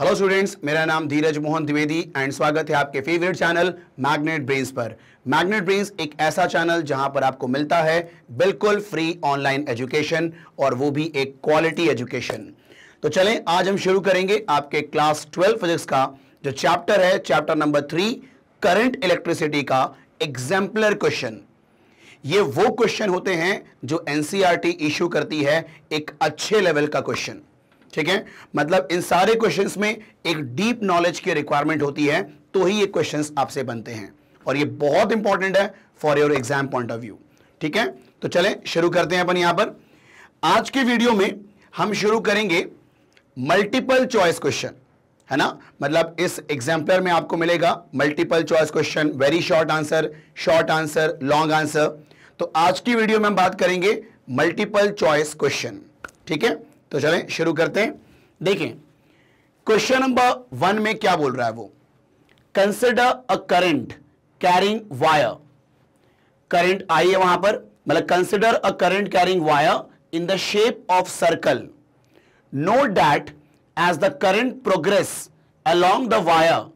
Hello students मेरा नाम धीरज Mohan Dwivedi and स्वागत है आपके फेवरेट चैनल मैग्नेट ब्रेन्स पर मैग्नेट ब्रेन्स एक ऐसा चैनल जहां पर आपको मिलता है बिल्कुल फ्री ऑनलाइन एजुकेशन और वो भी एक क्वालिटी एजुकेशन तो चलें आज हम शुरू करेंगे आपके क्लास ट्वेल्व फिजिक्स का जो चैप्टर है chapter number three current electricity का एग्जाम्पलर क्वेश्चन ये वो क्वेश्चन होते हैं जो एनसीआरटी इश्यू e करती है एक अच्छे लेवल का क्वेश्चन ठीक है मतलब इन सारे क्वेश्चन में एक डीप नॉलेज की रिक्वायरमेंट होती है तो ही ये क्वेश्चन आपसे बनते हैं और ये बहुत इंपॉर्टेंट है for your exam point of view ठीक है तो चले शुरू करते हैं अपन यहां पर आज के वीडियो में हम शुरू करेंगे मल्टीपल चॉइस क्वेश्चन है ना मतलब इस एग्जाम्पलर में आपको मिलेगा multiple choice question very short answer short answer long answer तो आज की वीडियो में हम बात करेंगे मल्टीपल चॉइस क्वेश्चन ठीक है तो चलें शुरू करते हैं देखें क्वेश्चन नंबर वन में क्या बोल रहा है वो consider a current carrying wire current I है वहां पर मतलब consider a current carrying wire in the shape of circle note that as the current progress along the wire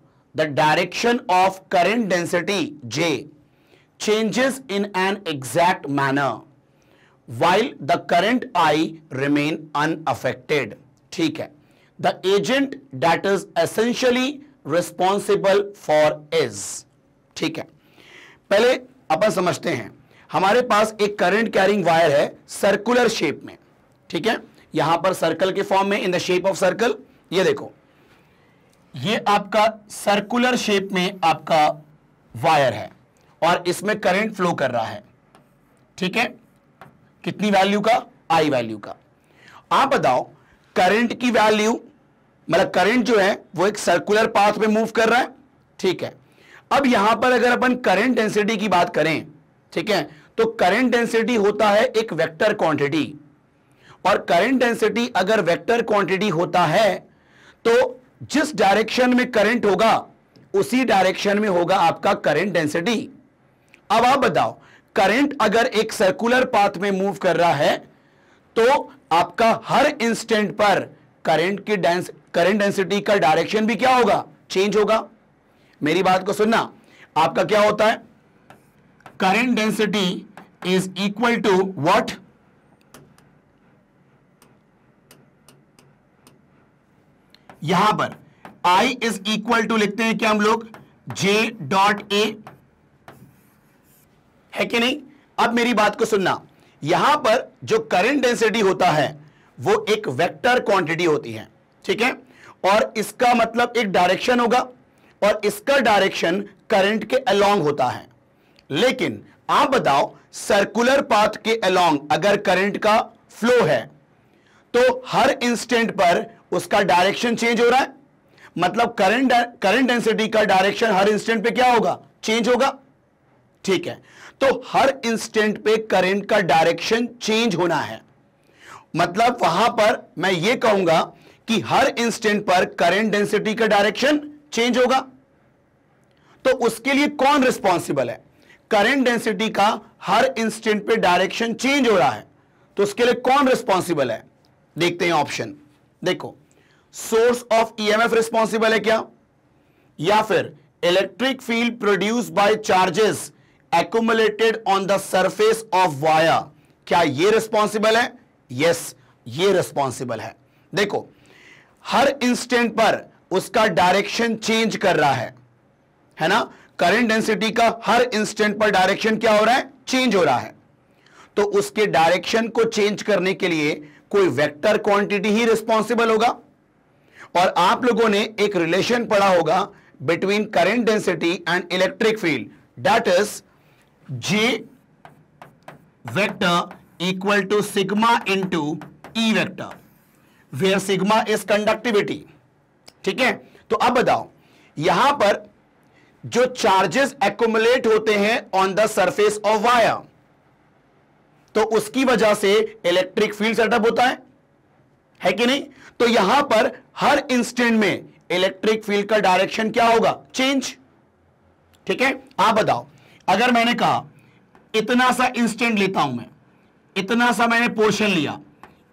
the direction of current density J changes in an exact manner while the current I remain unaffected. ठीक है the agent that is essentially responsible for as ठीक है पहले अपन समझते हैं हमारे पास एक करंट कैरिंग वायर है सर्कुलर शेप में ठीक है यहां पर सर्कल के फॉर्म में in the shape of circle ये देखो ये आपका सर्कुलर शेप में आपका वायर है और इसमें करंट फ्लो कर रहा है ठीक है कितनी वैल्यू का आई वैल्यू का आप बताओ करंट की वैल्यू मतलब करंट जो है वो एक सर्कुलर पाथ में मूव कर रहा है ठीक है अब यहां पर अगर अपन करंट डेंसिटी की बात करें ठीक है तो करंट डेंसिटी होता है एक वेक्टर क्वांटिटी और करंट डेंसिटी अगर वेक्टर क्वांटिटी होता है तो जिस डायरेक्शन में करंट होगा उसी डायरेक्शन में होगा आपका करंट डेंसिटी अब आप बताओ करंट अगर एक सर्कुलर पाथ में मूव कर रहा है तो आपका हर इंस्टेंट पर करंट की डेंस करंट डेंसिटी का डायरेक्शन भी क्या होगा चेंज होगा मेरी बात को सुनना आपका क्या होता है current density is equal to what यहां पर आई इज इक्वल टू लिखते हैं क्या हम लोग जे डॉट ए है कि नहीं अब मेरी बात को सुनना यहां पर जो करंट डेंसिटी होता है वो एक वेक्टर क्वांटिटी होती है ठीक है और इसका मतलब एक डायरेक्शन होगा और इसका डायरेक्शन करंट के अलोंग होता है लेकिन आप बताओ सर्कुलर पाथ के अलोंग अगर करंट का फ्लो है तो हर इंस्टेंट पर उसका डायरेक्शन चेंज हो रहा है मतलब करंट करंट डेंसिटी का डायरेक्शन हर इंस्टेंट पे क्या होगा चेंज होगा ठीक है तो हर इंस्टेंट पे करंट का डायरेक्शन चेंज होना है मतलब वहां पर मैं ये कहूंगा कि हर इंस्टेंट पर करंट डेंसिटी का डायरेक्शन चेंज होगा तो उसके लिए कौन रिस्पॉन्सिबल है करंट डेंसिटी का हर इंस्टेंट पे डायरेक्शन चेंज हो रहा है तो उसके लिए कौन रिस्पॉन्सिबल है देखते हैं ऑप्शन देखो सोर्स ऑफ ईएमएफ रिस्पॉन्सिबल है क्या या फिर electric field produce by charges accumulated on the surface of wire क्या ये रिस्पॉन्सिबल है यस yes, ये रिस्पॉन्सिबल है देखो हर इंस्टेंट पर उसका डायरेक्शन चेंज कर रहा है है ना करंट डेंसिटी का हर इंस्टेंट पर डायरेक्शन क्या हो रहा है चेंज हो रहा है तो उसके डायरेक्शन को चेंज करने के लिए कोई वेक्टर क्वांटिटी ही रिस्पॉन्सिबल होगा और आप लोगों ने एक रिलेशन पढ़ा होगा between current density and electric field that is J vector equal to sigma into E vector where sigma is conductivity ठीक है तो अब बताओ यहां पर जो चार्जेस एकोमुलेट होते हैं on the surface of wire तो उसकी वजह से इलेक्ट्रिक फील्ड सेटअप होता है है कि नहीं तो यहां पर हर इंस्टेंट में इलेक्ट्रिक फील्ड का डायरेक्शन क्या होगा चेंज ठीक है आप बताओ अगर मैंने कहा इतना सा इंस्टेंट लेता हूं मैं इतना सा मैंने पोर्शन लिया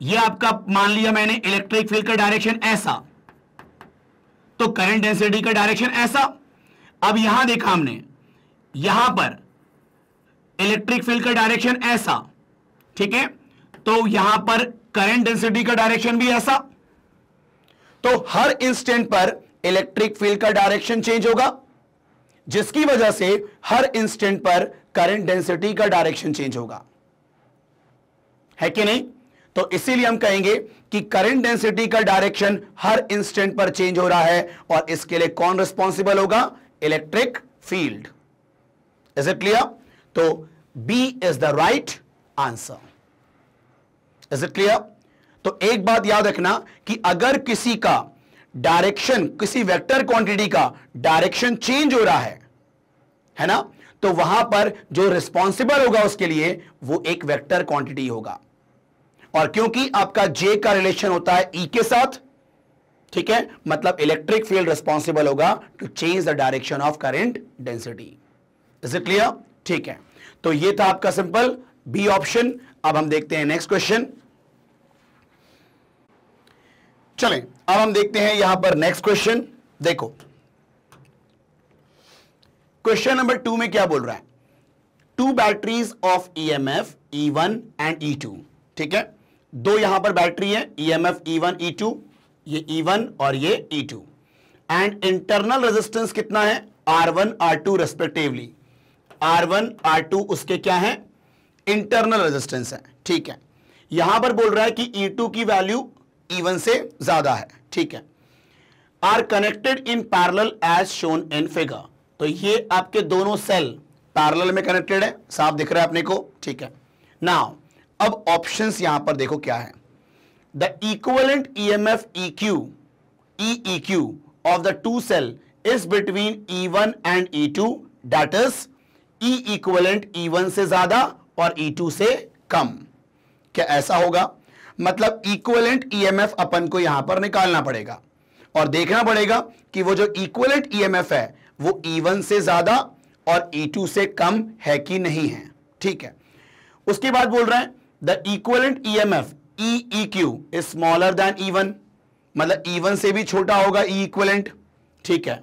ये आपका मान लिया मैंने इलेक्ट्रिक फील्ड का डायरेक्शन ऐसा तो करंट डेंसिटी का डायरेक्शन ऐसा अब यहां देखा हमने यहां पर इलेक्ट्रिक फील्ड का डायरेक्शन ऐसा ठीक है तो यहां पर करंट डेंसिटी का डायरेक्शन भी ऐसा तो हर इंस्टेंट पर इलेक्ट्रिक फील्ड का डायरेक्शन चेंज होगा जिसकी वजह से हर इंस्टेंट पर करंट डेंसिटी का डायरेक्शन चेंज होगा है कि नहीं तो इसीलिए हम कहेंगे कि करंट डेंसिटी का डायरेक्शन हर इंस्टेंट पर चेंज हो रहा है और इसके लिए कौन रिस्पॉन्सिबल होगा electric field is it clear तो B is the right answer is it clear तो एक बात याद रखना कि अगर किसी का डायरेक्शन किसी वेक्टर क्वांटिटी का डायरेक्शन चेंज हो रहा है है ना तो वहां पर जो रिस्पॉन्सिबल होगा उसके लिए वो एक वेक्टर क्वांटिटी होगा और क्योंकि आपका जे का रिलेशन होता है ई e के साथ ठीक है मतलब इलेक्ट्रिक फील्ड रिस्पॉन्सिबल होगा to change the direction of current density is it clear ठीक है तो ये था आपका सिंपल बी ऑप्शन अब हम देखते हैं नेक्स्ट क्वेश्चन चलें अब हम देखते हैं यहां पर नेक्स्ट क्वेश्चन देखो क्वेश्चन नंबर टू में क्या बोल रहा है two batteries of E M F E one and E two ठीक है दो यहां पर बैटरी है E M F E one E two ये ई e वन और ये E two and internal resistance कितना है R one R two respectively R one R two उसके क्या है इंटरनल रेजिस्टेंस है ठीक है यहां पर बोल रहा है कि ई e टू की वैल्यू ई वन से ज्यादा है ठीक है are connected in parallel as shown in figure तो ये आपके दोनों सेल पैरेलल में कनेक्टेड है साफ दिख रहा है अपने को ठीक है नाउ अब ऑप्शंस यहां पर देखो क्या है the equivalent EMF E Q of the two cell is between E one and E two that is E equivalent E one से ज्यादा और ई e टू से कम क्या ऐसा होगा मतलब इक्वलेंट ई एम एफ अपन को यहां पर निकालना पड़ेगा और देखना पड़ेगा कि वो जो इक्वलेंट एफ e है वो E1 से ज़्यादा और E2 से कम है कि नहीं है ठीक है उसके बाद बोल रहे हैं the equivalent E M F E Q is smaller than E one मतलब ई e वन से भी छोटा होगा ई e इक्वलेंट ठीक है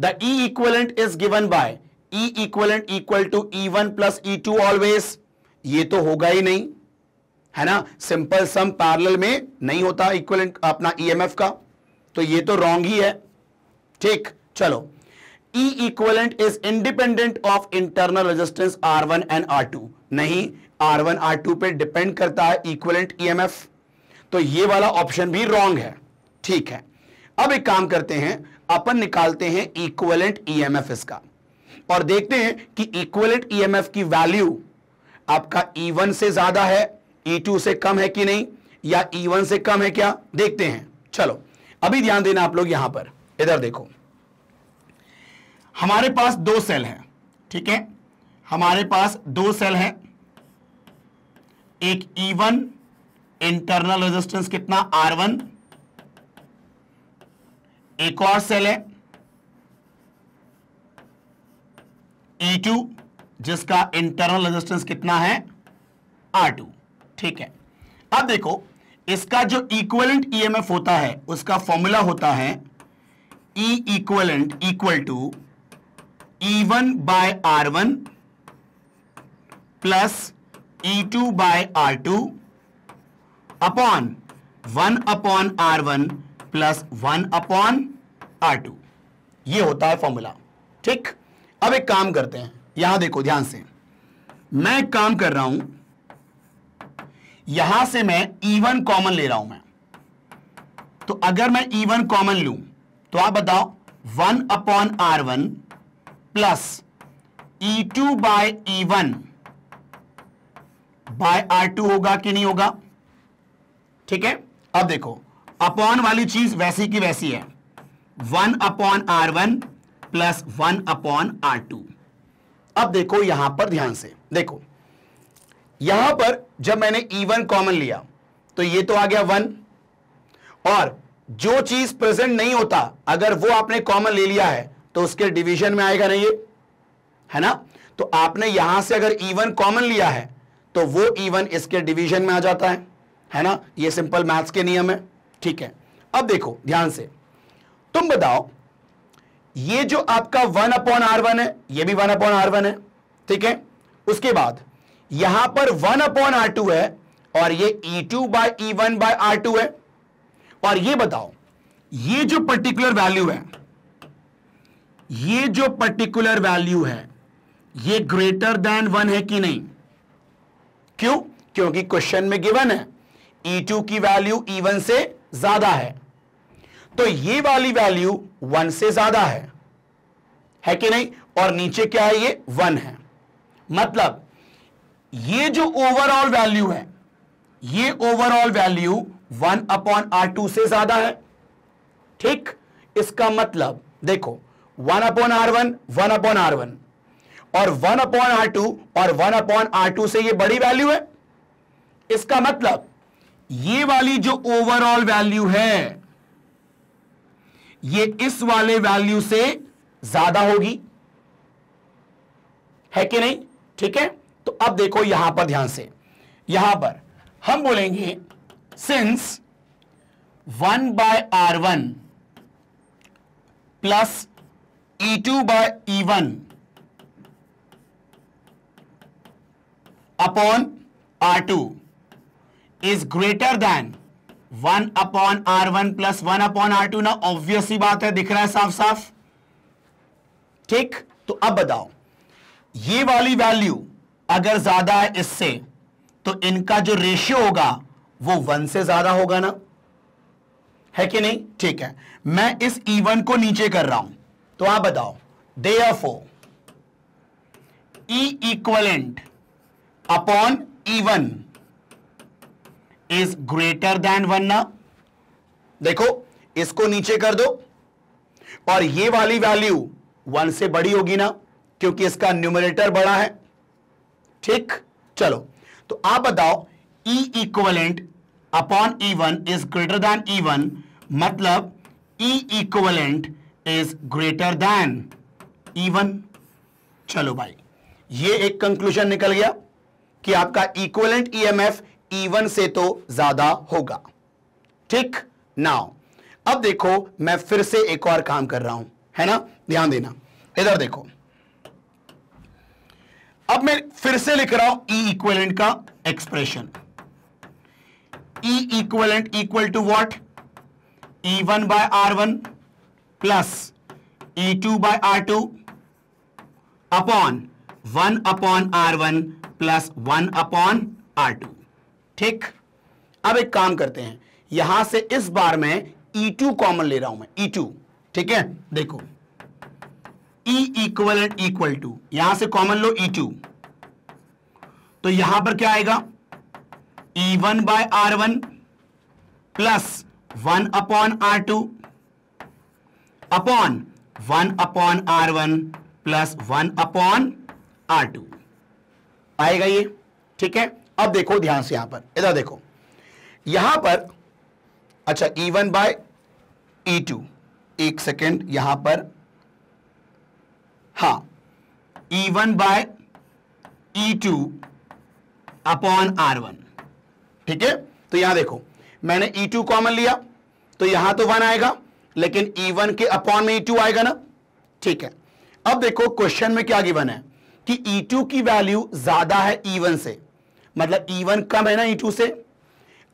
the E equivalent is given by E equivalent equal to E one plus E two always ये तो होगा ही नहीं है ना सिंपल सम पैरेलल में नहीं होता इक्वलेंट अपना एफ e का तो ये तो रॉन्ग ही है ठीक चलो E equivalent is independent of internal resistance R one and R two नहीं आर वन आर टू पे डिपेंड करता है इक्वलेंट ईएमएफ e तो ये वाला ऑप्शन भी रॉन्ग है ठीक है अब एक काम करते हैं अपन निकालते हैं इक्वलेंट एफ e इसका और देखते हैं कि इक्वलेंट एफ e की वैल्यू आपका E1 से ज्यादा है E2 से कम है कि नहीं या E1 से कम है क्या देखते हैं चलो अभी ध्यान देना आप लोग यहां पर इधर देखो हमारे पास दो सेल हैं ठीक है हमारे पास दो सेल हैं एक ई वन इंटरनल रेजिस्टेंस कितना आर वन एक और सेल है ई e टू जिसका इंटरनल रेजिस्टेंस कितना है आर टू ठीक है अब देखो इसका जो इक्वलेंट ईएमएफ e होता है उसका फॉर्मूला होता है E equivalent equal to E one by R one plus E two by R two upon one upon R one plus one upon R two यह होता है फॉर्मूला ठीक अब एक काम करते हैं यहां देखो ध्यान से मैं एक काम कर रहा हूं यहां से मैं वन e कॉमन ले रहा हूं मैं तो अगर मैं वन कॉमन लूं तो आप बताओ one upon R one plus E two by E one by R two होगा कि नहीं होगा ठीक है अब देखो अपॉन वाली चीज वैसी की वैसी है one upon R one plus one upon R two अब देखो यहां पर ध्यान से देखो यहां पर जब मैंने ई वन कॉमन लिया तो ये तो आ गया वन और जो चीज प्रेजेंट नहीं होता अगर वो आपने कॉमन ले लिया है तो उसके डिवीजन में आएगा नहीं ये है ना तो आपने यहां से अगर इवन e कॉमन लिया है तो वो इवन e इसके डिवीजन में आ जाता है है ना ये सिंपल मैथ्स के नियम है ठीक है अब देखो ध्यान से तुम बताओ ये जो आपका वन अपॉन आर वन है ये भी वन अपॉन आर वन है ठीक है उसके बाद यहां पर वन अपॉन आर टू है और ये E two by E one by R two है और ये बताओ ये जो पर्टिकुलर वैल्यू है ये जो पर्टिकुलर वैल्यू है ये ग्रेटर देन वन है कि नहीं क्यों क्योंकि क्वेश्चन में गिवन है ई e टू की वैल्यू E1 वन से ज्यादा है तो ये वाली वैल्यू वन से ज्यादा है है कि नहीं और नीचे क्या है ये वन है मतलब ये जो ओवरऑल वैल्यू है ये overall value one upon R two से ज्यादा है ठीक इसका मतलब देखो one upon R one one upon R one और वन अपॉन आर टू और वन अपॉन आर टू से ये बड़ी वैल्यू है इसका मतलब ये वाली जो ओवरऑल वैल्यू है ये इस वाले वैल्यू से ज्यादा होगी है कि नहीं ठीक है तो अब देखो यहां पर ध्यान से यहां पर हम बोलेंगे since one by R one plus E two by E one upon R two is greater than one upon R one plus one upon R two ना ऑब्वियसली बात है दिख रहा है साफ साफ ठीक तो अब बताओ ये वाली वैल्यू अगर ज्यादा है इससे तो इनका जो रेशियो होगा वो वन से ज्यादा होगा ना है कि नहीं ठीक है मैं इस ई e वन को नीचे कर रहा हूं तो आप बताओ दे फो ओ equivalent upon E one is greater than one ना देखो इसको नीचे कर दो और ये वाली वैल्यू वन से बड़ी होगी ना क्योंकि इसका न्यूमरेटर बड़ा है ठीक चलो तो आप बताओ E equivalent upon E one is greater than E one मतलब E e equivalent is greater than E one चलो भाई ये एक कंक्लूजन निकल गया कि आपका इक्वलेंट ईएमएफ इवन से तो ज्यादा होगा ठीक नाउ अब देखो मैं फिर से एक और काम कर रहा हूं है ना ध्यान देना इधर देखो अब मैं फिर से लिख रहा हूं ई इक्वलेंट का expression E equivalent equal to what E one by R one plus E two by R two upon one upon R one plus one upon R two ठीक अब एक काम करते हैं यहां से इस बार में ई टू कॉमन ले रहा हूं मैं ई e टू ठीक है देखो E equal and equal to यहां से कॉमन लो ई e टू तो यहां पर क्या आएगा E one by R one plus one upon R two upon one upon R one plus one upon R two आएगा ये ठीक है अब देखो ध्यान से यहां पर इधर देखो यहां पर अच्छा E one by E two एक सेकेंड यहां पर हा E one by E two upon R one ठीक है तो यहां देखो मैंने ई टू कॉमन लिया तो यहां तो वन आएगा लेकिन ई e वन के अपॉन में ई e टू आएगा ना ठीक है अब देखो क्वेश्चन में क्या गिवन है कि ई e टू की वैल्यू ज्यादा है ई वन से मतलब ई वन कम है ना ई टू से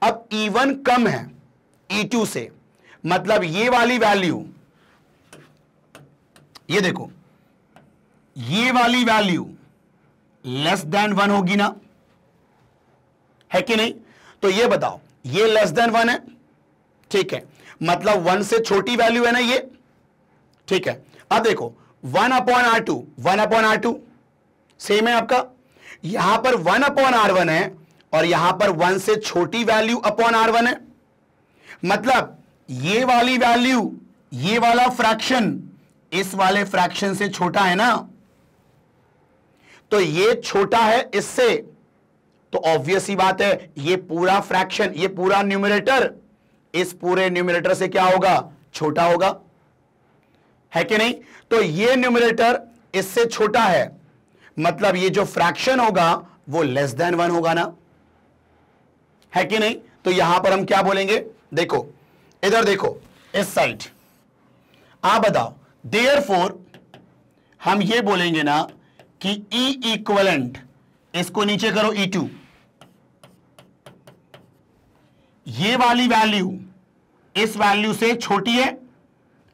अब ई वन कम है ई टू से मतलब ये वाली वैल्यू ये देखो ये वाली वैल्यू लेस देन वन होगी ना है कि नहीं तो ये बताओ ये लेस देन वन है ठीक है मतलब वन से छोटी वैल्यू है ना ये ठीक है अब देखो one upon R two one upon R two same है आपका यहां पर वन अपॉन आर वन है और यहां पर वन से छोटी वैल्यू अपॉन आर वन है मतलब ये वाली वैल्यू ये वाला फ्रैक्शन इस वाले फ्रैक्शन से छोटा है ना तो ये छोटा है इससे तो ऑब्वियस ही बात है ये पूरा फ्रैक्शन ये पूरा न्यूमरेटर इस पूरे न्यूमिनेटर से क्या होगा छोटा होगा है कि नहीं तो ये न्यूमिनेटर इससे छोटा है मतलब ये जो फ्रैक्शन होगा वो लेस देन वन होगा ना है कि नहीं तो यहां पर हम क्या बोलेंगे देखो इधर देखो इस साइड आप बताओ देयर फोर हम ये बोलेंगे ना कि ई e इक्वलेंट इसको नीचे करो ई e टू ये वाली वैल्यू इस वैल्यू से छोटी है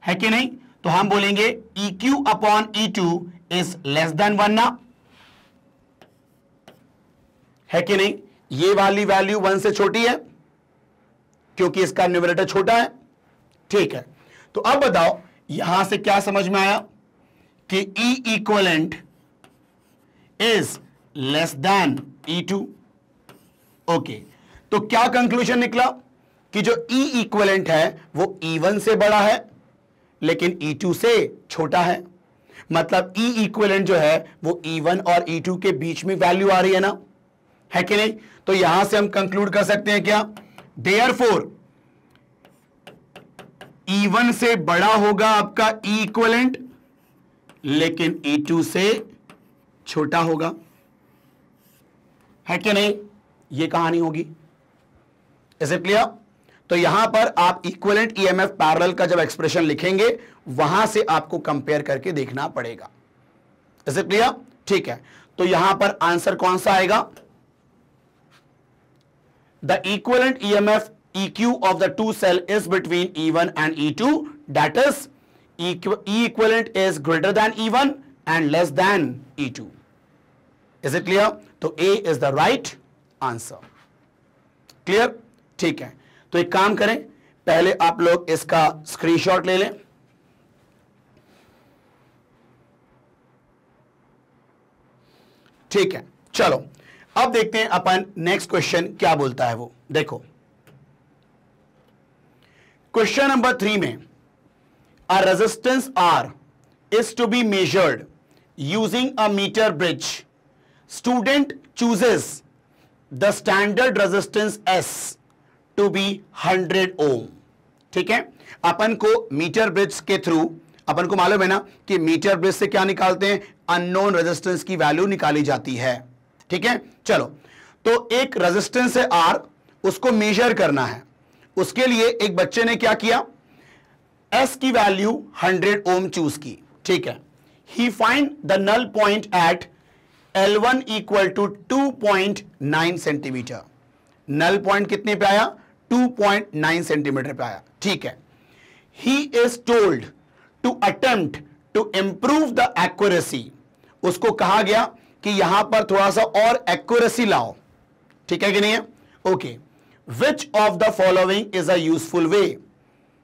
है कि नहीं तो हम बोलेंगे E Q upon E two is less than one ना है कि नहीं ये वाली वैल्यू वन से छोटी है क्योंकि इसका न्यूमरेटर छोटा है ठीक है तो अब बताओ यहां से क्या समझ में आया कि E equivalent is less than E two okay तो क्या कंक्लूजन निकला कि जो E इक्वलेंट है वो वन e से बड़ा है लेकिन ई e टू से छोटा है मतलब E इक्वलेंट जो है वो वन e और ई टू के बीच में वैल्यू आ रही है ना है कि नहीं तो यहां से हम कंक्लूड कर सकते हैं क्या देयर फोर ई वन से बड़ा होगा आपका E इक्वलेंट लेकिन टू से छोटा होगा है कि नहीं ये कहानी होगी इज इट क्लियर तो यहां पर आप इक्वलेंट ईएमएफ पैरेलल का जब एक्सप्रेशन लिखेंगे वहां से आपको कंपेयर करके देखना पड़ेगा इज इट क्लियर ठीक है तो यहां पर आंसर कौन सा आएगा the equivalent EMF EQ of the two cell is between E one and E two that is equivalent is greater than E one and less than E two is it clear तो A is the right answer clear ठीक है तो एक काम करें पहले आप लोग इसका स्क्रीनशॉट ले लें ठीक है चलो अब देखते हैं अपन नेक्स्ट क्वेश्चन क्या बोलता है वो देखो क्वेश्चन नंबर थ्री में a resistance R is to be measured using a metre bridge student chooses the standard resistance S to be 100 ohm ठीक है अपन को मीटर ब्रिज के थ्रू अपन को मालूम है ना कि मीटर ब्रिज से क्या निकालते हैं अननोन रेजिस्टेंस की वैल्यू निकाली जाती है ठीक है चलो तो एक रेजिस्टेंस है आर उसको मेजर करना है उसके लिए एक बच्चे ने क्या किया एस की वैल्यू 100 ओम चूज की ठीक है he find the null point at L one equal to two point nine centimetre null point कितने पे आया 2.9 सेंटीमीटर पे आया ठीक है he is told to attempt to improve the accuracy उसको कहा गया कि यहां पर थोड़ा सा और एक्यूरेसी लाओ ठीक है कि नहीं है okay which of the following is a useful way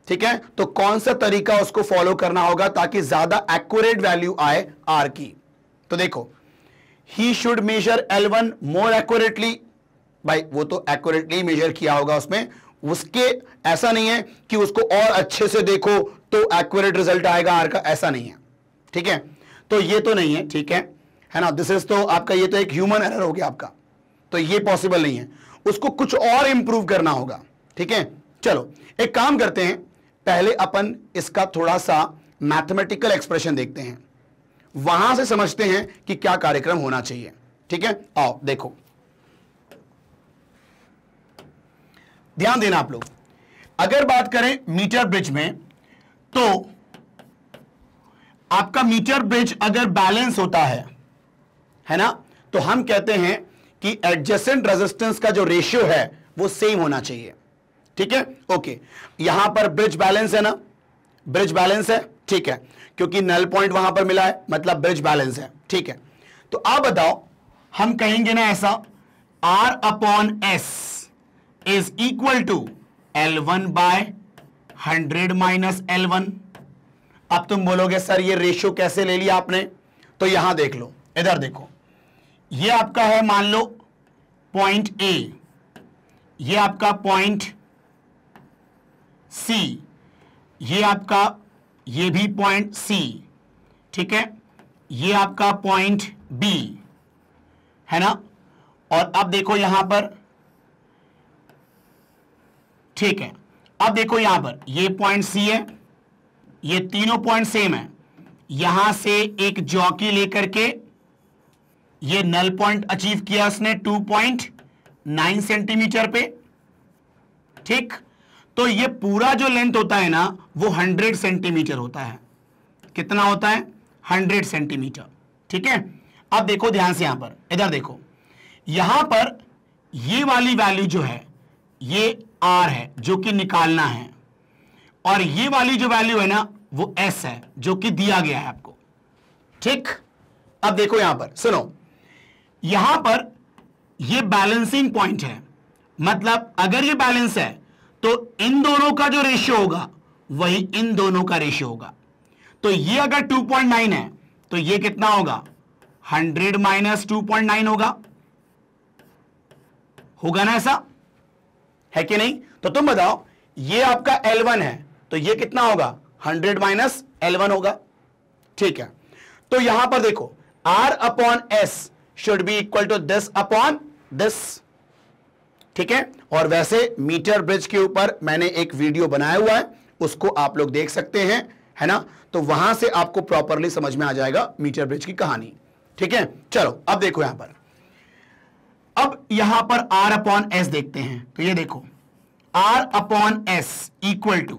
ठीक है तो कौन सा तरीका उसको फॉलो करना होगा ताकि ज्यादा एक्यूरेट वैल्यू आए आर की तो देखो he should measure L one more accurately भाई वो तो एक्यूरेटली मेजर किया होगा उसमें उसके ऐसा नहीं है कि उसको और अच्छे से देखो तो एक्यूरेट रिजल्ट आएगा आर का ऐसा नहीं है ठीक है तो ये तो नहीं है ठीक है है ना दिस इज तो आपका ये तो एक ह्यूमन एरर हो गया आपका तो ये पॉसिबल नहीं है उसको कुछ और इंप्रूव करना होगा ठीक है चलो एक काम करते हैं पहले अपन इसका थोड़ा सा मैथमेटिकल एक्सप्रेशन देखते हैं वहां से समझते हैं कि क्या कार्यक्रम होना चाहिए ठीक है आओ देखो ध्यान देना आप लोग अगर बात करें मीटर ब्रिज में तो आपका मीटर ब्रिज अगर बैलेंस होता है है ना तो हम कहते हैं कि एडजेसेंट रेजिस्टेंस का जो रेशियो है वो सेम होना चाहिए ठीक है ओके यहां पर ब्रिज बैलेंस है ना ब्रिज बैलेंस है ठीक है क्योंकि नल पॉइंट वहां पर मिला है मतलब ब्रिज बैलेंस है ठीक है तो आप बताओ हम कहेंगे ना ऐसा R upon S is equal to L one by hundred minus L one अब तुम बोलोगे सर ये रेशियो कैसे ले लिया आपने तो यहां देख लो इधर देखो ये आपका है मान लो पॉइंट ए ये आपका पॉइंट सी ये आपका ये भी पॉइंट सी ठीक है ये आपका पॉइंट बी है ना और अब देखो यहां पर ठीक है अब देखो यहां पर ये पॉइंट सी है ये तीनों पॉइंट सेम है यहां से एक जॉकी लेकर के ये नल पॉइंट अचीव किया उसने 2.9 सेंटीमीटर पे ठीक तो ये पूरा जो लेंथ होता है ना वो 100 सेंटीमीटर होता है कितना होता है 100 सेंटीमीटर ठीक है अब देखो ध्यान से यहां पर इधर देखो यहां पर ये वाली वैल्यू जो है ये आर है जो कि निकालना है और ये वाली जो वैल्यू है ना वो एस है जो कि दिया गया है आपको ठीक अब देखो यहां पर सुनो यहां पर ये बैलेंसिंग पॉइंट है मतलब अगर ये बैलेंस है तो इन दोनों का जो रेशियो होगा वही इन दोनों का रेशियो होगा तो ये अगर 2.9 है तो ये कितना होगा 100 माइनस टू होगा होगा ना ऐसा है कि नहीं तो तुम बताओ ये आपका L1 है तो ये कितना होगा 100 माइनस L1 होगा ठीक है तो यहां पर देखो R upon S should be equal to this upon this ठीक है और वैसे मीटर ब्रिज के ऊपर मैंने एक वीडियो बनाया हुआ है उसको आप लोग देख सकते हैं है ना तो वहां से आपको प्रॉपरली समझ में आ जाएगा मीटर ब्रिज की कहानी ठीक है चलो अब देखो यहां पर अब यहां पर आर अपॉन एस देखते हैं तो ये देखो R upon S equal to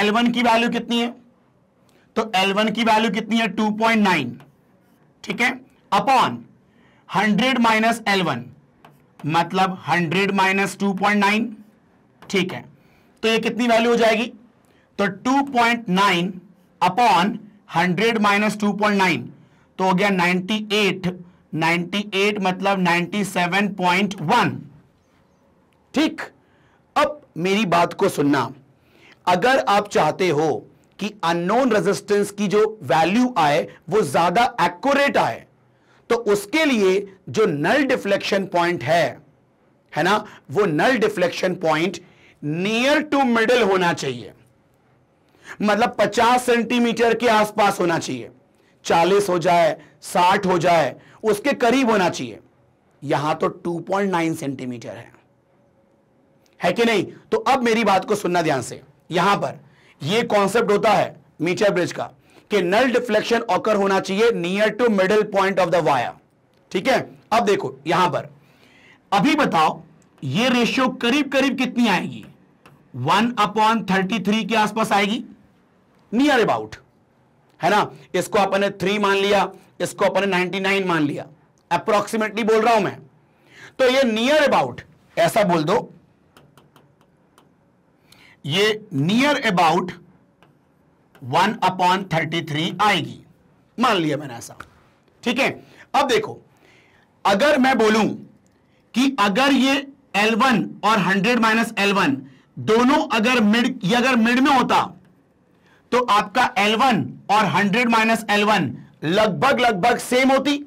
L one की वैल्यू कितनी है तो एल वन की वैल्यू कितनी है टू पॉइंट नाइन ठीक है upon hundred minus L one मतलब hundred minus two point nine ठीक है तो ये कितनी वैल्यू हो जाएगी तो two point nine upon hundred minus two point nine तो हो गया नाइनटी एट 98 मतलब 97.1 ठीक अब मेरी बात को सुनना अगर आप चाहते हो कि अननोन रेजिस्टेंस की जो वैल्यू आए वो ज्यादा एक्यूरेट आए तो उसके लिए जो नल डिफ्लेक्शन पॉइंट है है ना वो null deflection point near to middle होना चाहिए मतलब 50 सेंटीमीटर के आसपास होना चाहिए 40 हो जाए 60 हो जाए उसके करीब होना चाहिए यहां तो 2.9 सेंटीमीटर है है कि नहीं तो अब मेरी बात को सुनना ध्यान से यहां पर यह कॉन्सेप्ट होता है मीटर ब्रिज का कि नल डिफ्लेक्शन ऑकर होना चाहिए near to middle point of the wire ठीक है अब देखो यहां पर अभी बताओ ये रेशियो करीब करीब कितनी आएगी वन अपॉन थर्टी थ्री के आसपास आएगी नियर अबाउट है ना इसको आपने थ्री मान लिया इसको अपन ने 99 मान लिया अप्रोक्सीमेटली बोल रहा हूं मैं तो ये नियर अबाउट ऐसा बोल दो ये near about one upon thirty three आएगी मान लिया मैंने ऐसा ठीक है अब देखो अगर मैं बोलूं कि अगर ये L1 और 100 माइनस L1 दोनों अगर मिड ये अगर मिड में होता तो आपका L1 और 100 माइनस L1 लगभग लगभग सेम होती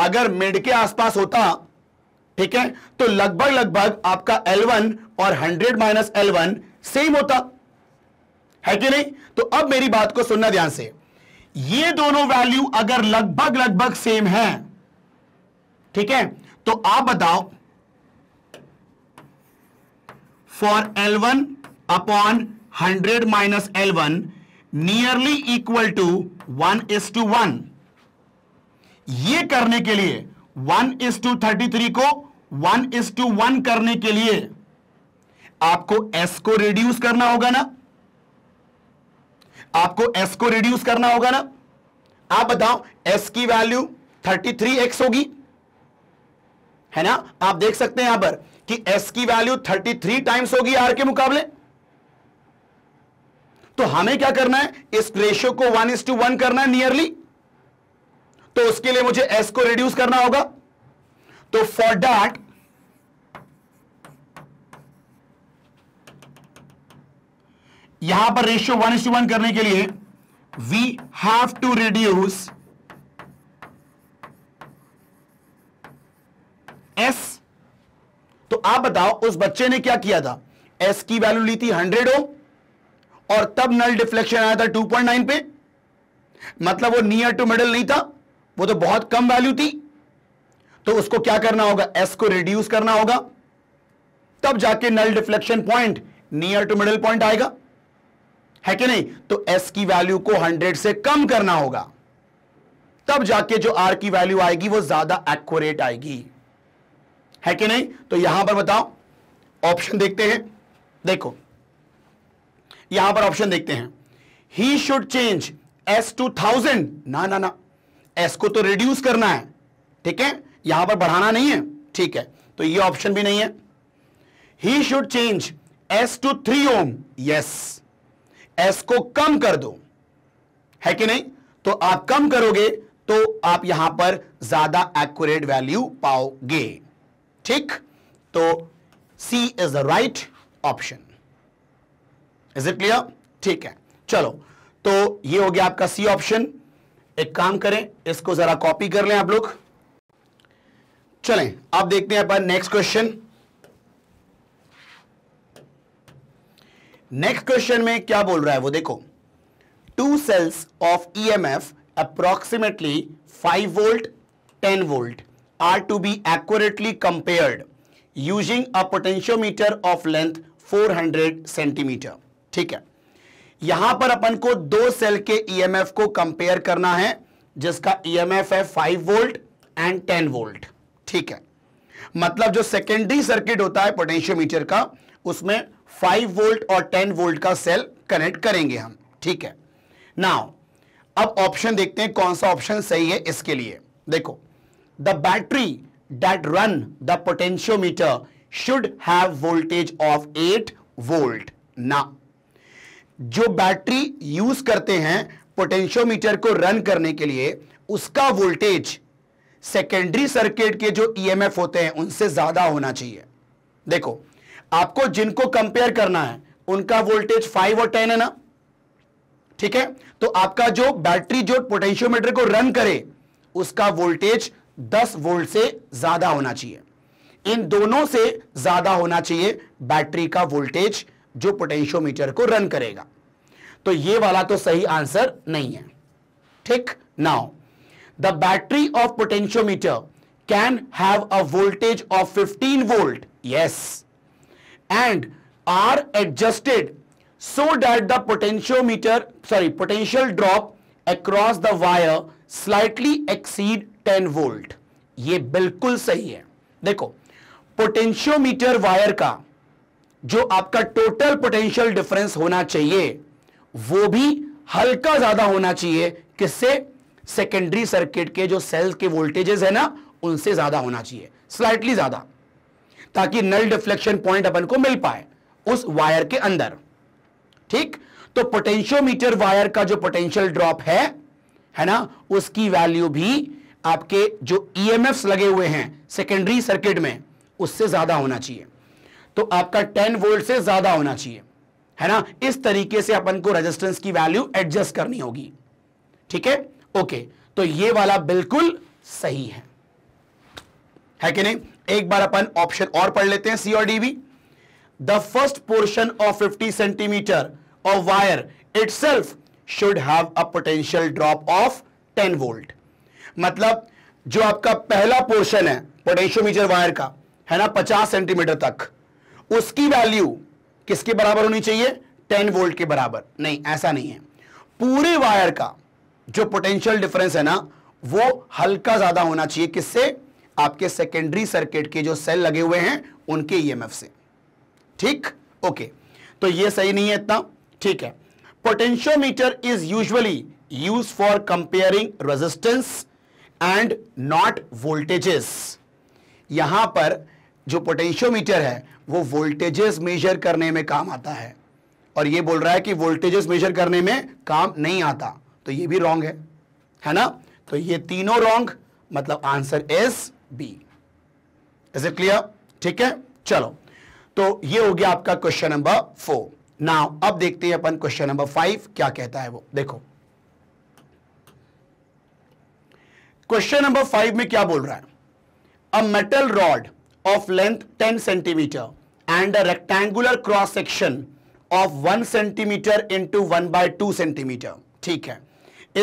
अगर मिड के आसपास होता ठीक है तो लगभग लगभग आपका L1 और 100 माइनस L1 सेम होता है कि नहीं तो अब मेरी बात को सुनना ध्यान से ये दोनों वैल्यू अगर लगभग लगभग सेम है ठीक है तो आप बताओ for L1 upon 100 minus L1 nearly equal to one is to one ये करने के लिए one is to thirty three को वन एस टू वन करने के लिए आपको एस को रिड्यूस करना होगा ना आपको एस को रिड्यूस करना होगा ना आप बताओ एस की वैल्यू थर्टी थ्री एक्स होगी है ना आप देख सकते हैं यहां पर कि एस की वैल्यू थर्टी थ्री टाइम्स होगी आर के मुकाबले तो हमें क्या करना है इस रेशियो को वन इज टू वन करना है नियरली तो उसके लिए मुझे एस को रिड्यूस करना होगा तो फॉर डैट यहां पर ratio one is to one करने के लिए we have to reduce S तो आप बताओ उस बच्चे ने क्या किया था एस की वैल्यू ली थी हंड्रेड हो और तब नल डिफ्लेक्शन आया था 2.9 पे मतलब वो नियर टू मिडल नहीं था वो तो बहुत कम वैल्यू थी तो उसको क्या करना होगा एस को रिड्यूस करना होगा तब जाके null deflection point near to middle point आएगा है कि नहीं तो एस की वैल्यू को हंड्रेड से कम करना होगा तब जाके जो आर की वैल्यू आएगी वो ज्यादा एक्यूरेट आएगी है कि नहीं तो यहां पर बताओ ऑप्शन देखते हैं देखो यहां पर ऑप्शन देखते हैं he should change S to thousand ना ना ना एस को तो रिड्यूस करना है ठीक है यहां पर बढ़ाना नहीं है ठीक है तो ये ऑप्शन भी नहीं है he should change S to three ohm yes S को कम कर दो है कि नहीं तो आप कम करोगे तो आप यहां पर ज्यादा एक्यूरेट वैल्यू पाओगे ठीक तो C is the right option is it clear ठीक है चलो तो ये हो गया आपका सी ऑप्शन एक काम करें इसको जरा कॉपी कर लें आप लोग चलें अब देखते हैं अपन नेक्स्ट क्वेश्चन नेक्स्ट क्वेश्चन में क्या बोल रहा है वो देखो two cells of EMF approximately 5 volt 10 volt are to be accurately compared using a of length four 400 centimetre ठीक है यहां पर अपन को दो सेल के ईएमएफ e को कंपेयर करना है जिसका ईएमएफ e है five volt and ten volt ठीक है मतलब जो सेकेंडरी सर्किट होता है पोटेंशियोमीटर का उसमें फाइव वोल्ट और टेन वोल्ट का सेल कनेक्ट करेंगे हम ठीक है नाउ अब ऑप्शन देखते हैं कौन सा ऑप्शन सही है इसके लिए देखो the battery that run the potentiometer should have voltage of eight volt ना जो बैटरी यूज करते हैं पोटेंशियोमीटर को रन करने के लिए उसका वोल्टेज सेकेंडरी सर्किट के जो ईएमएफ e होते हैं उनसे ज्यादा होना चाहिए देखो आपको जिनको कंपेयर करना है उनका वोल्टेज फाइव और टेन है ना ठीक है तो आपका जो बैटरी जो पोटेंशियोमीटर को रन करे उसका वोल्टेज 10 वोल्ट से ज्यादा होना चाहिए इन दोनों से ज्यादा होना चाहिए बैटरी का वोल्टेज जो पोटेंशियोमीटर को रन करेगा तो ये वाला तो सही आंसर नहीं है ठीक now the battery of potentiometer can have a voltage of 15 volt yes and are adjusted so that the potentiometer sorry potential drop across the wire slightly exceed 10 volt ये बिल्कुल सही है देखो पोटेंशियोमीटर वायर का जो आपका टोटल पोटेंशियल डिफरेंस होना चाहिए वो भी हल्का ज्यादा होना चाहिए किससे सेकेंडरी सर्किट के जो सेल्स के वोल्टेजेस है ना उनसे ज्यादा होना चाहिए स्लाइटली ज्यादा ताकि नल डिफ्लेक्शन पॉइंट अपन को मिल पाए उस वायर के अंदर ठीक तो पोटेंशियोमीटर वायर का जो पोटेंशियल ड्रॉप है है ना उसकी वैल्यू भी आपके जो ईएमएफ e लगे हुए हैं सेकेंडरी सर्किट में उससे ज्यादा होना चाहिए तो आपका टेन वोल्ट से ज्यादा होना चाहिए है ना इस तरीके से अपन को रेजिस्टेंस की वैल्यू एडजस्ट करनी होगी ठीक है ओके तो ये वाला बिल्कुल सही है है कि नहीं एक बार अपन ऑप्शन और पढ़ लेते हैं सी और डी भी the first portion of 50 centimetre of wire self should have a potential drop of 10 volt मतलब जो आपका पहला पोर्शन है पोटेंशियोमीटर वायर का है ना 50 सेंटीमीटर तक उसकी वैल्यू किसके बराबर होनी चाहिए टेन वोल्ट के बराबर नहीं ऐसा नहीं है पूरे वायर का जो पोटेंशियल डिफरेंस है ना वो हल्का ज्यादा होना चाहिए किससे आपके सेकेंडरी सर्किट के जो सेल लगे हुए हैं उनके ईएमएफ e से ठीक ओके तो ये सही नहीं है इतना ठीक है potentiometer is usually use for comparing resistance and not voltages यहां पर जो पोटेंशियोमीटर है वो वोल्टेजेस मेजर करने में काम आता है और ये बोल रहा है कि वोल्टेजेस मेजर करने में काम नहीं आता तो ये भी रॉन्ग है है ना तो ये तीनों रॉन्ग मतलब answer is B is it clear ठीक है चलो तो ये हो गया आपका क्वेश्चन नंबर फोर नाउ अब देखते हैं अपन क्वेश्चन नंबर फाइव क्या कहता है वो देखो क्वेश्चन नंबर फाइव में क्या बोल रहा है a metal rod of length 10 cm and a rectangular cross section of 1 cm into 1 by 2 cm theek hai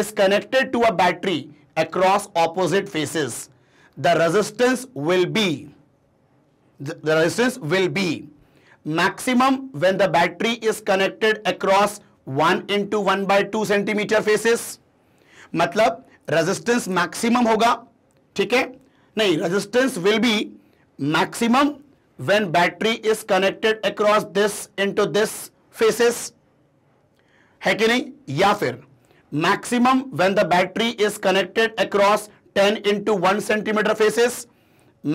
is connected to a battery across opposite faces. The resistance will be the, the resistance will be maximum when the battery is connected across 1 into 1 by 2 cm faces. मतलब resistance maximum होगा ठीक है नहीं resistance will be maximum when battery is connected across this into this faces है कि नहीं या फिर maximum when the battery is connected across 10 into 1 centimeter faces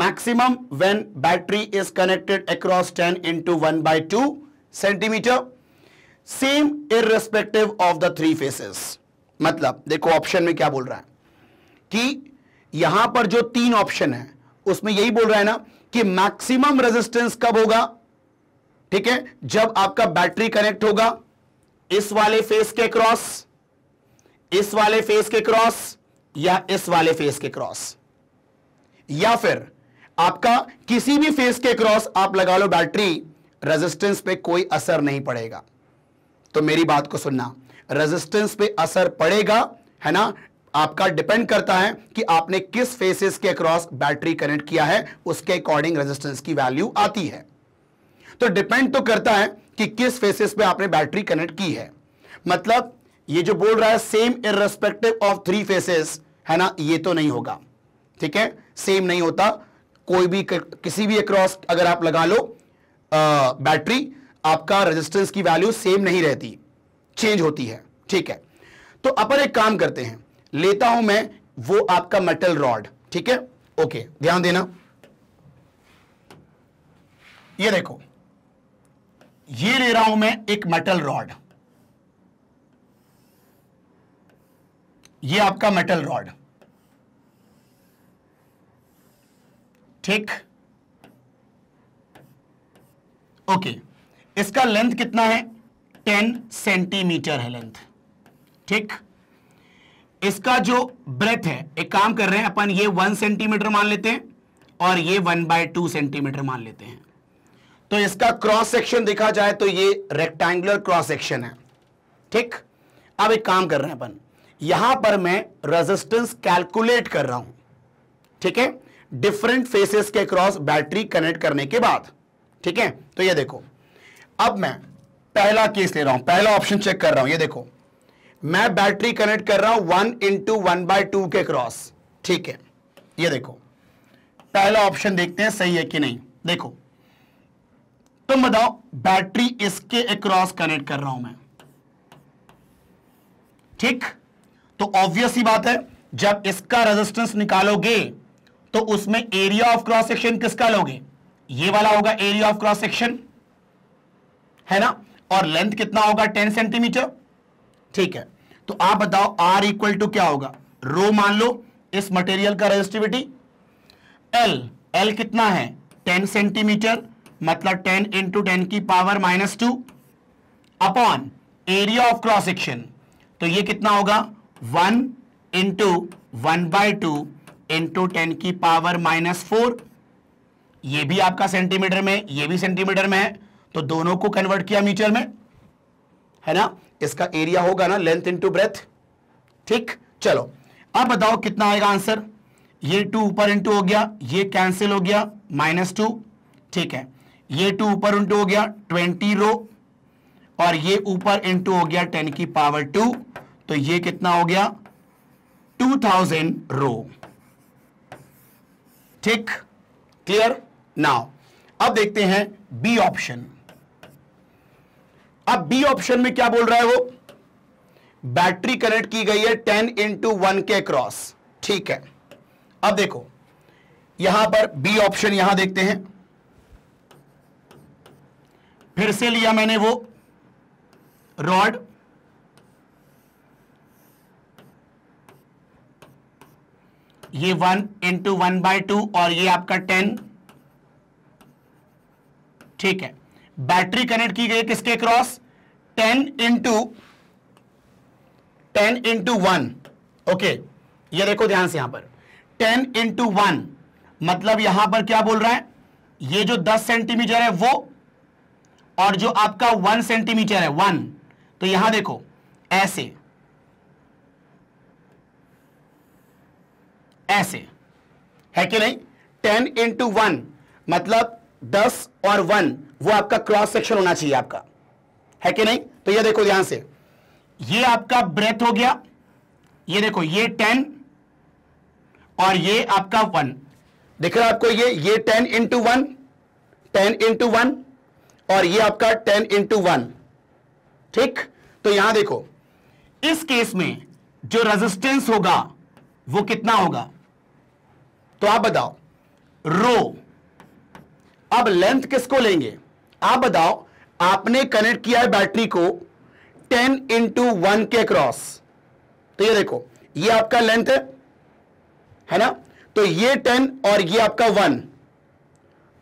maximum when battery is connected across 10 into 1 by 2 centimeter same irrespective of the three faces मतलब देखो option में क्या बोल रहा है कि यहां पर जो तीन ऑप्शन है उसमें यही बोल रहा है ना कि मैक्सिमम रेजिस्टेंस कब होगा ठीक है जब आपका बैटरी कनेक्ट होगा इस वाले फेस के क्रॉस इस वाले फेस के क्रॉस या इस वाले फेस के क्रॉस या फिर आपका किसी भी फेस के क्रॉस आप लगा लो बैटरी रेजिस्टेंस पे कोई असर नहीं पड़ेगा तो मेरी बात को सुनना रेजिस्टेंस पे असर पड़ेगा है ना आपका डिपेंड करता है कि आपने किस फेसेस के अक्रॉस बैटरी कनेक्ट किया है उसके अकॉर्डिंग रेजिस्टेंस की वैल्यू आती है तो डिपेंड तो करता है कि किस फेसेस पे आपने बैटरी कनेक्ट की है मतलब ये जो बोल रहा है same irrespective of three faces है ना ये तो नहीं होगा ठीक है सेम नहीं होता कोई भी किसी भी अक्रॉस अगर आप लगा लो आ, बैटरी आपका रेजिस्टेंस की वैल्यू सेम नहीं रहती चेंज होती है ठीक है तो अपन एक काम करते हैं लेता हूं मैं वो आपका मेटल रॉड ठीक है ओके ध्यान देना ये देखो ये ले रहा हूं मैं एक मेटल रॉड ये आपका मेटल रॉड ठीक ओके इसका लेंथ कितना है टेन सेंटीमीटर है लेंथ ठीक इसका जो ब्रेथ है एक काम कर रहे हैं अपन ये वन सेंटीमीटर मान लेते हैं और ये वन बाय टू सेंटीमीटर मान लेते हैं तो इसका क्रॉस सेक्शन देखा जाए तो ये रेक्टेंगुलर क्रॉस सेक्शन है ठीक अब एक काम कर रहे हैं अपन यहां पर मैं रेजिस्टेंस कैलकुलेट कर रहा हूं ठीक है डिफरेंट फेसेस के क्रॉस बैटरी कनेक्ट करने के बाद ठीक है तो ये देखो अब मैं पहला केस ले रहा हूं पहला ऑप्शन चेक कर रहा हूं ये देखो मैं बैटरी कनेक्ट कर रहा हूं one into one by two के क्रॉस ठीक है ये देखो पहला ऑप्शन देखते हैं सही है कि नहीं देखो तुम बताओ बैटरी इसके अक्रॉस कनेक्ट कर रहा हूं मैं ठीक तो ऑब्वियस ही बात है जब इसका रेजिस्टेंस निकालोगे तो उसमें एरिया ऑफ क्रॉस सेक्शन किसका लोगे ये वाला होगा एरिया ऑफ क्रॉस सेक्शन है ना और लेंथ कितना होगा टेन सेंटीमीटर ठीक है तो आप बताओ आर इक्वल टू क्या होगा रो मान लो इस मटेरियल का रेजिस्टिविटी एल एल कितना है टेन सेंटीमीटर मतलब टेन इंटू टेन की power minus two upon area of cross section तो ये कितना होगा one into one by two into ten की पावर माइनस फोर ये भी आपका सेंटीमीटर में ये भी सेंटीमीटर में है तो दोनों को कन्वर्ट किया मीटर में है ना इसका एरिया होगा ना लेंथ इंटू ब्रेथ ठीक चलो अब बताओ कितना आएगा आंसर ये टू ऊपर इंटू हो गया ये कैंसिल हो गया माइनस टू ठीक है ये टू ऊपर इंटू हो गया ट्वेंटी रो और ये ऊपर इंटू हो गया टेन की पावर टू तो ये कितना हो गया टू थाउजेंड रो ठीक क्लियर नाउ अब देखते हैं बी ऑप्शन अब बी ऑप्शन में क्या बोल रहा है वो बैटरी कनेक्ट की गई है टेन इंटू वन के क्रॉस ठीक है अब देखो यहां पर बी ऑप्शन यहां देखते हैं फिर से लिया मैंने वो रॉड ये one into one by two और ये आपका टेन ठीक है बैटरी कनेक्ट की गई किसके across ten into ten into one okay ये देखो ध्यान से यहां पर टेन इंटू वन मतलब यहां पर क्या बोल रहा है ये जो दस सेंटीमीटर है वो और जो आपका वन सेंटीमीटर है वन तो यहां देखो ऐसे ऐसे है कि नहीं टेन इंटू वन मतलब दस और वन वो आपका क्रॉस सेक्शन होना चाहिए आपका है कि नहीं तो ये देखो ध्यान से ये आपका ब्रेथ हो गया ये देखो ये टेन और ये आपका वन देख रहे आपको ये ये ten into one ten into one और ये आपका टेन इंटू वन ठीक तो यहां देखो इस केस में जो रेजिस्टेंस होगा वो कितना होगा तो आप बताओ रो अब लेंथ किसको लेंगे आप बताओ आपने कनेक्ट किया है बैटरी को 10 इंटू वन के क्रॉस तो ये देखो ये आपका लेंथ है है ना तो ये 10 और ये आपका 1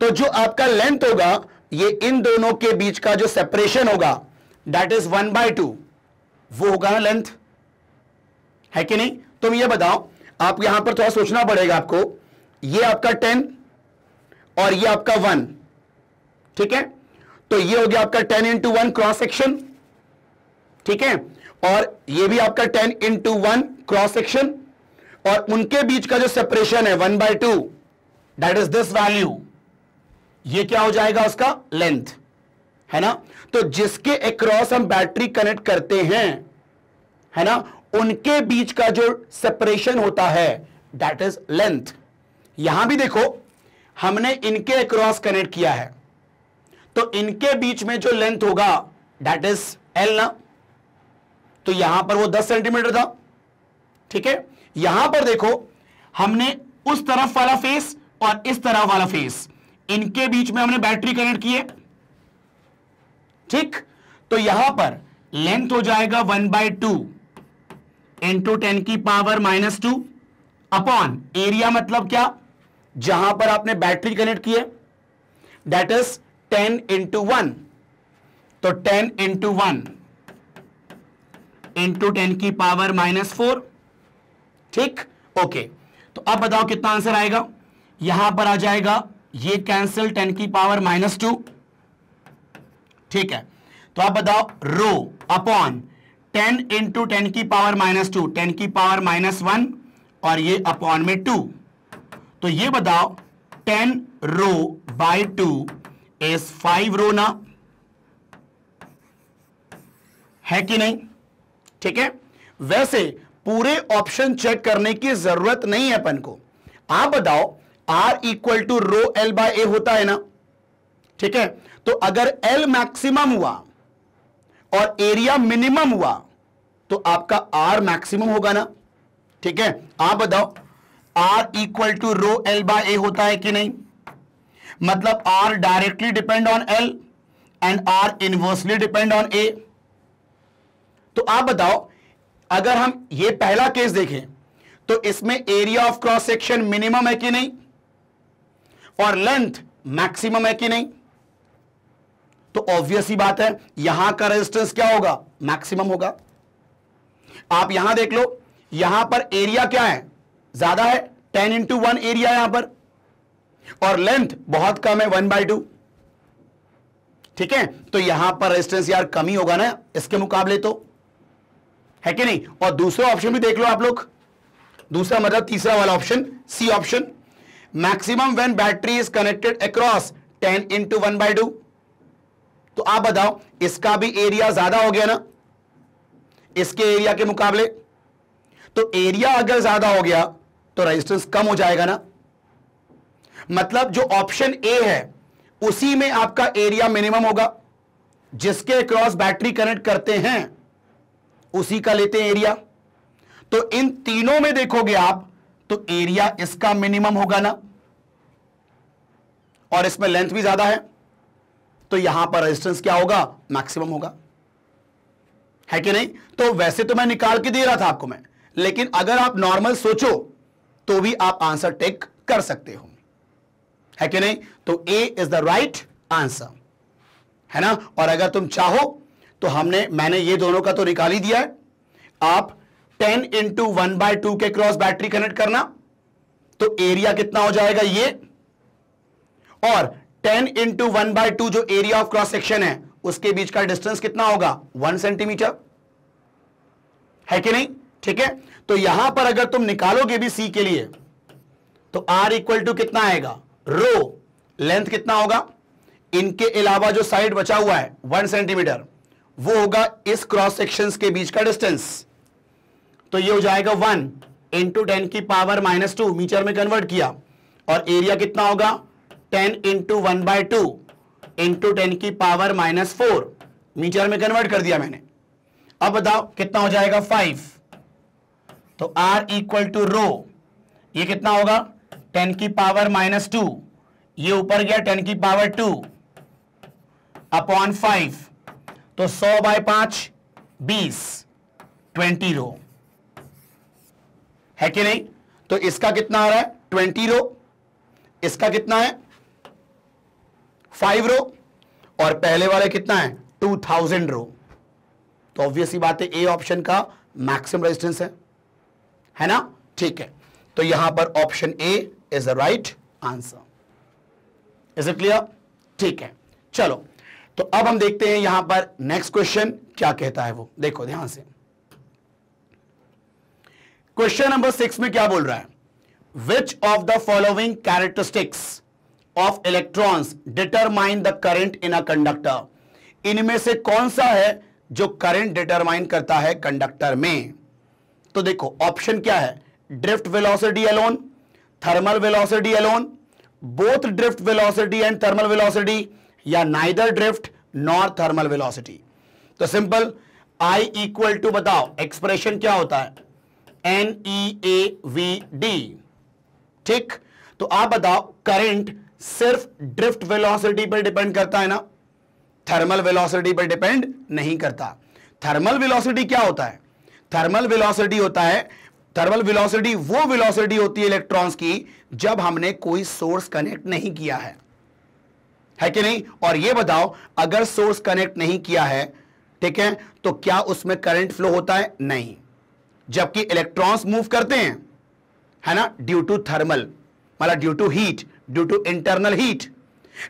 तो जो आपका लेंथ होगा ये इन दोनों के बीच का जो सेपरेशन होगा that is one by two वो होगा ना लेंथ है कि नहीं तुम तो ये बताओ आप यहां पर थोड़ा सोचना पड़ेगा आपको ये आपका टेन और ये आपका वन ठीक है तो ये हो गया आपका ten into one cross section ठीक है और ये भी आपका ten into one cross section और उनके बीच का जो सेपरेशन है one by two that is this value ये क्या हो जाएगा उसका लेंथ है ना तो जिसके अक्रॉस हम बैटरी कनेक्ट करते हैं है ना उनके बीच का जो सेपरेशन होता है दैट इज लेंथ यहां भी देखो हमने इनके अक्रॉस कनेक्ट किया है तो इनके बीच में जो लेंथ होगा दैट इज एल ना तो यहां पर वो 10 सेंटीमीटर था ठीक है यहां पर देखो हमने उस तरफ वाला फेस और इस तरफ वाला फेस इनके बीच में हमने बैटरी कनेक्ट की है ठीक तो यहां पर लेंथ हो जाएगा one by two into ten की power minus two upon area मतलब क्या जहां पर आपने बैटरी कनेक्ट की है that is ten into one तो ten into one into ten की पावर माइनस फोर ठीक ओके तो अब बताओ कितना आंसर आएगा यहां पर आ जाएगा ये कैंसिल टेन की पावर माइनस टू ठीक है तो आप बताओ rho upon ten into ten की पावर माइनस टू टेन की पावर माइनस वन और ये अपॉन में टू तो ये बताओ ten rho by two is five rho ना है कि नहीं ठीक है वैसे पूरे ऑप्शन चेक करने की जरूरत नहीं है अपन को आप बताओ R equal to rho L by A होता है ना ठीक है तो अगर एल मैक्सिमम हुआ और एरिया मिनिमम हुआ तो आपका आर मैक्सिमम होगा ना ठीक है आप बताओ R equal to rho L by A होता है कि नहीं मतलब R directly depend on L and R inversely depend on A तो आप बताओ अगर हम ये पहला केस देखें तो इसमें area of cross section minimum है कि नहीं और लेंथ मैक्सिमम है कि नहीं तो ऑब्वियस ही बात है यहां का रेजिस्टेंस क्या होगा मैक्सिमम होगा आप यहां देख लो यहां पर एरिया क्या है ज्यादा है टेन इंटू वन एरिया यहां पर और लेंथ बहुत कम है वन बाई टू ठीक है तो यहां पर रेजिस्टेंस यार कमी होगा ना इसके मुकाबले तो है कि नहीं और दूसरा ऑप्शन भी देख लो आप लोग दूसरा मतलब तीसरा वाला option C option maximum when battery is connected across ten into one by two तो आप बताओ इसका भी एरिया ज्यादा हो गया ना इसके एरिया के मुकाबले तो एरिया अगर ज्यादा हो गया तो रेजिस्टेंस कम हो जाएगा ना मतलब जो ऑप्शन ए है उसी में आपका एरिया मिनिमम होगा जिसके क्रॉस बैटरी कनेक्ट करते हैं उसी का लेते हैं एरिया तो इन तीनों में देखोगे आप तो एरिया इसका मिनिमम होगा ना और इसमें लेंथ भी ज्यादा है तो यहां पर रेजिस्टेंस क्या होगा मैक्सिमम होगा है कि नहीं तो वैसे तो मैं निकाल के दे रहा था आपको मैं लेकिन अगर आप नॉर्मल सोचो तो भी आप आंसर टेक कर सकते हो है कि नहीं तो A is the right answer है ना और अगर तुम चाहो तो हमने मैंने ये दोनों का तो निकाल ही दिया है आप 10 इंटू वन बाय टू के क्रॉस बैटरी कनेक्ट करना तो एरिया कितना हो जाएगा ये और 10 इंटू वन बाय टू जो एरिया ऑफ क्रॉस सेक्शन है उसके बीच का डिस्टेंस कितना होगा वन सेंटीमीटर है कि नहीं ठीक है तो यहां पर अगर तुम निकालोगे भी सी के लिए तो आर इक्वल टू कितना आएगा रो लेंथ कितना होगा इनके अलावा जो साइड बचा हुआ है वन सेंटीमीटर वो होगा इस क्रॉस सेक्शंस के बीच का डिस्टेंस तो ये हो जाएगा वन इंटू टेन की पावर माइनस टू मीटर में कन्वर्ट किया और एरिया कितना होगा ten into one by two into ten की पावर माइनस फोर मीटर में कन्वर्ट कर दिया मैंने अब बताओ कितना हो जाएगा फाइव तो आर इक्वल टू रो ये कितना होगा टेन की पावर माइनस टू ये ऊपर गया टेन की पावर टू अपॉन फाइव तो सौ बाय पांच बीस ट्वेंटी रो है कि नहीं तो इसका कितना आ रहा है ट्वेंटी रो इसका कितना है फाइव रो और पहले वाले कितना है टू थाउजेंड रो तो ऑब्वियसली बात है ए ऑप्शन का मैक्सिमम रेजिस्टेंस है है ना ठीक है तो यहां पर option A is the right answer is it clear ठीक है चलो तो अब हम देखते हैं यहां पर नेक्स्ट क्वेश्चन क्या कहता है वो देखो ध्यान से क्वेश्चन नंबर सिक्स में क्या बोल रहा है which of the following characteristics of electrons determine the current in a conductor इनमें से कौन सा है जो करंट डिटरमाइन करता है कंडक्टर में तो देखो ऑप्शन क्या है drift velocity alone thermal velocity alone both drift velocity and thermal velocity या neither drift nor thermal velocity तो सिंपल आई इक्वल टू बताओ एक्सप्रेशन क्या होता है N E A V D ठीक तो आप बताओ करंट सिर्फ ड्रिफ्ट वेलोसिटी पर डिपेंड करता है ना थर्मल वेलोसिटी पर डिपेंड नहीं करता थर्मल वेलोसिटी क्या होता है थर्मल वेलोसिटी होता है थर्मल विलोसिटी वो विलोसिटी होती है इलेक्ट्रॉन्स की जब हमने कोई सोर्स कनेक्ट नहीं किया है है कि नहीं और ये बताओ अगर सोर्स कनेक्ट नहीं किया है ठीक है तो क्या उसमें करंट फ्लो होता है नहीं जबकि इलेक्ट्रॉन्स मूव करते हैं है ना ड्यू टू थर्मल मतलब due to heat due to internal heat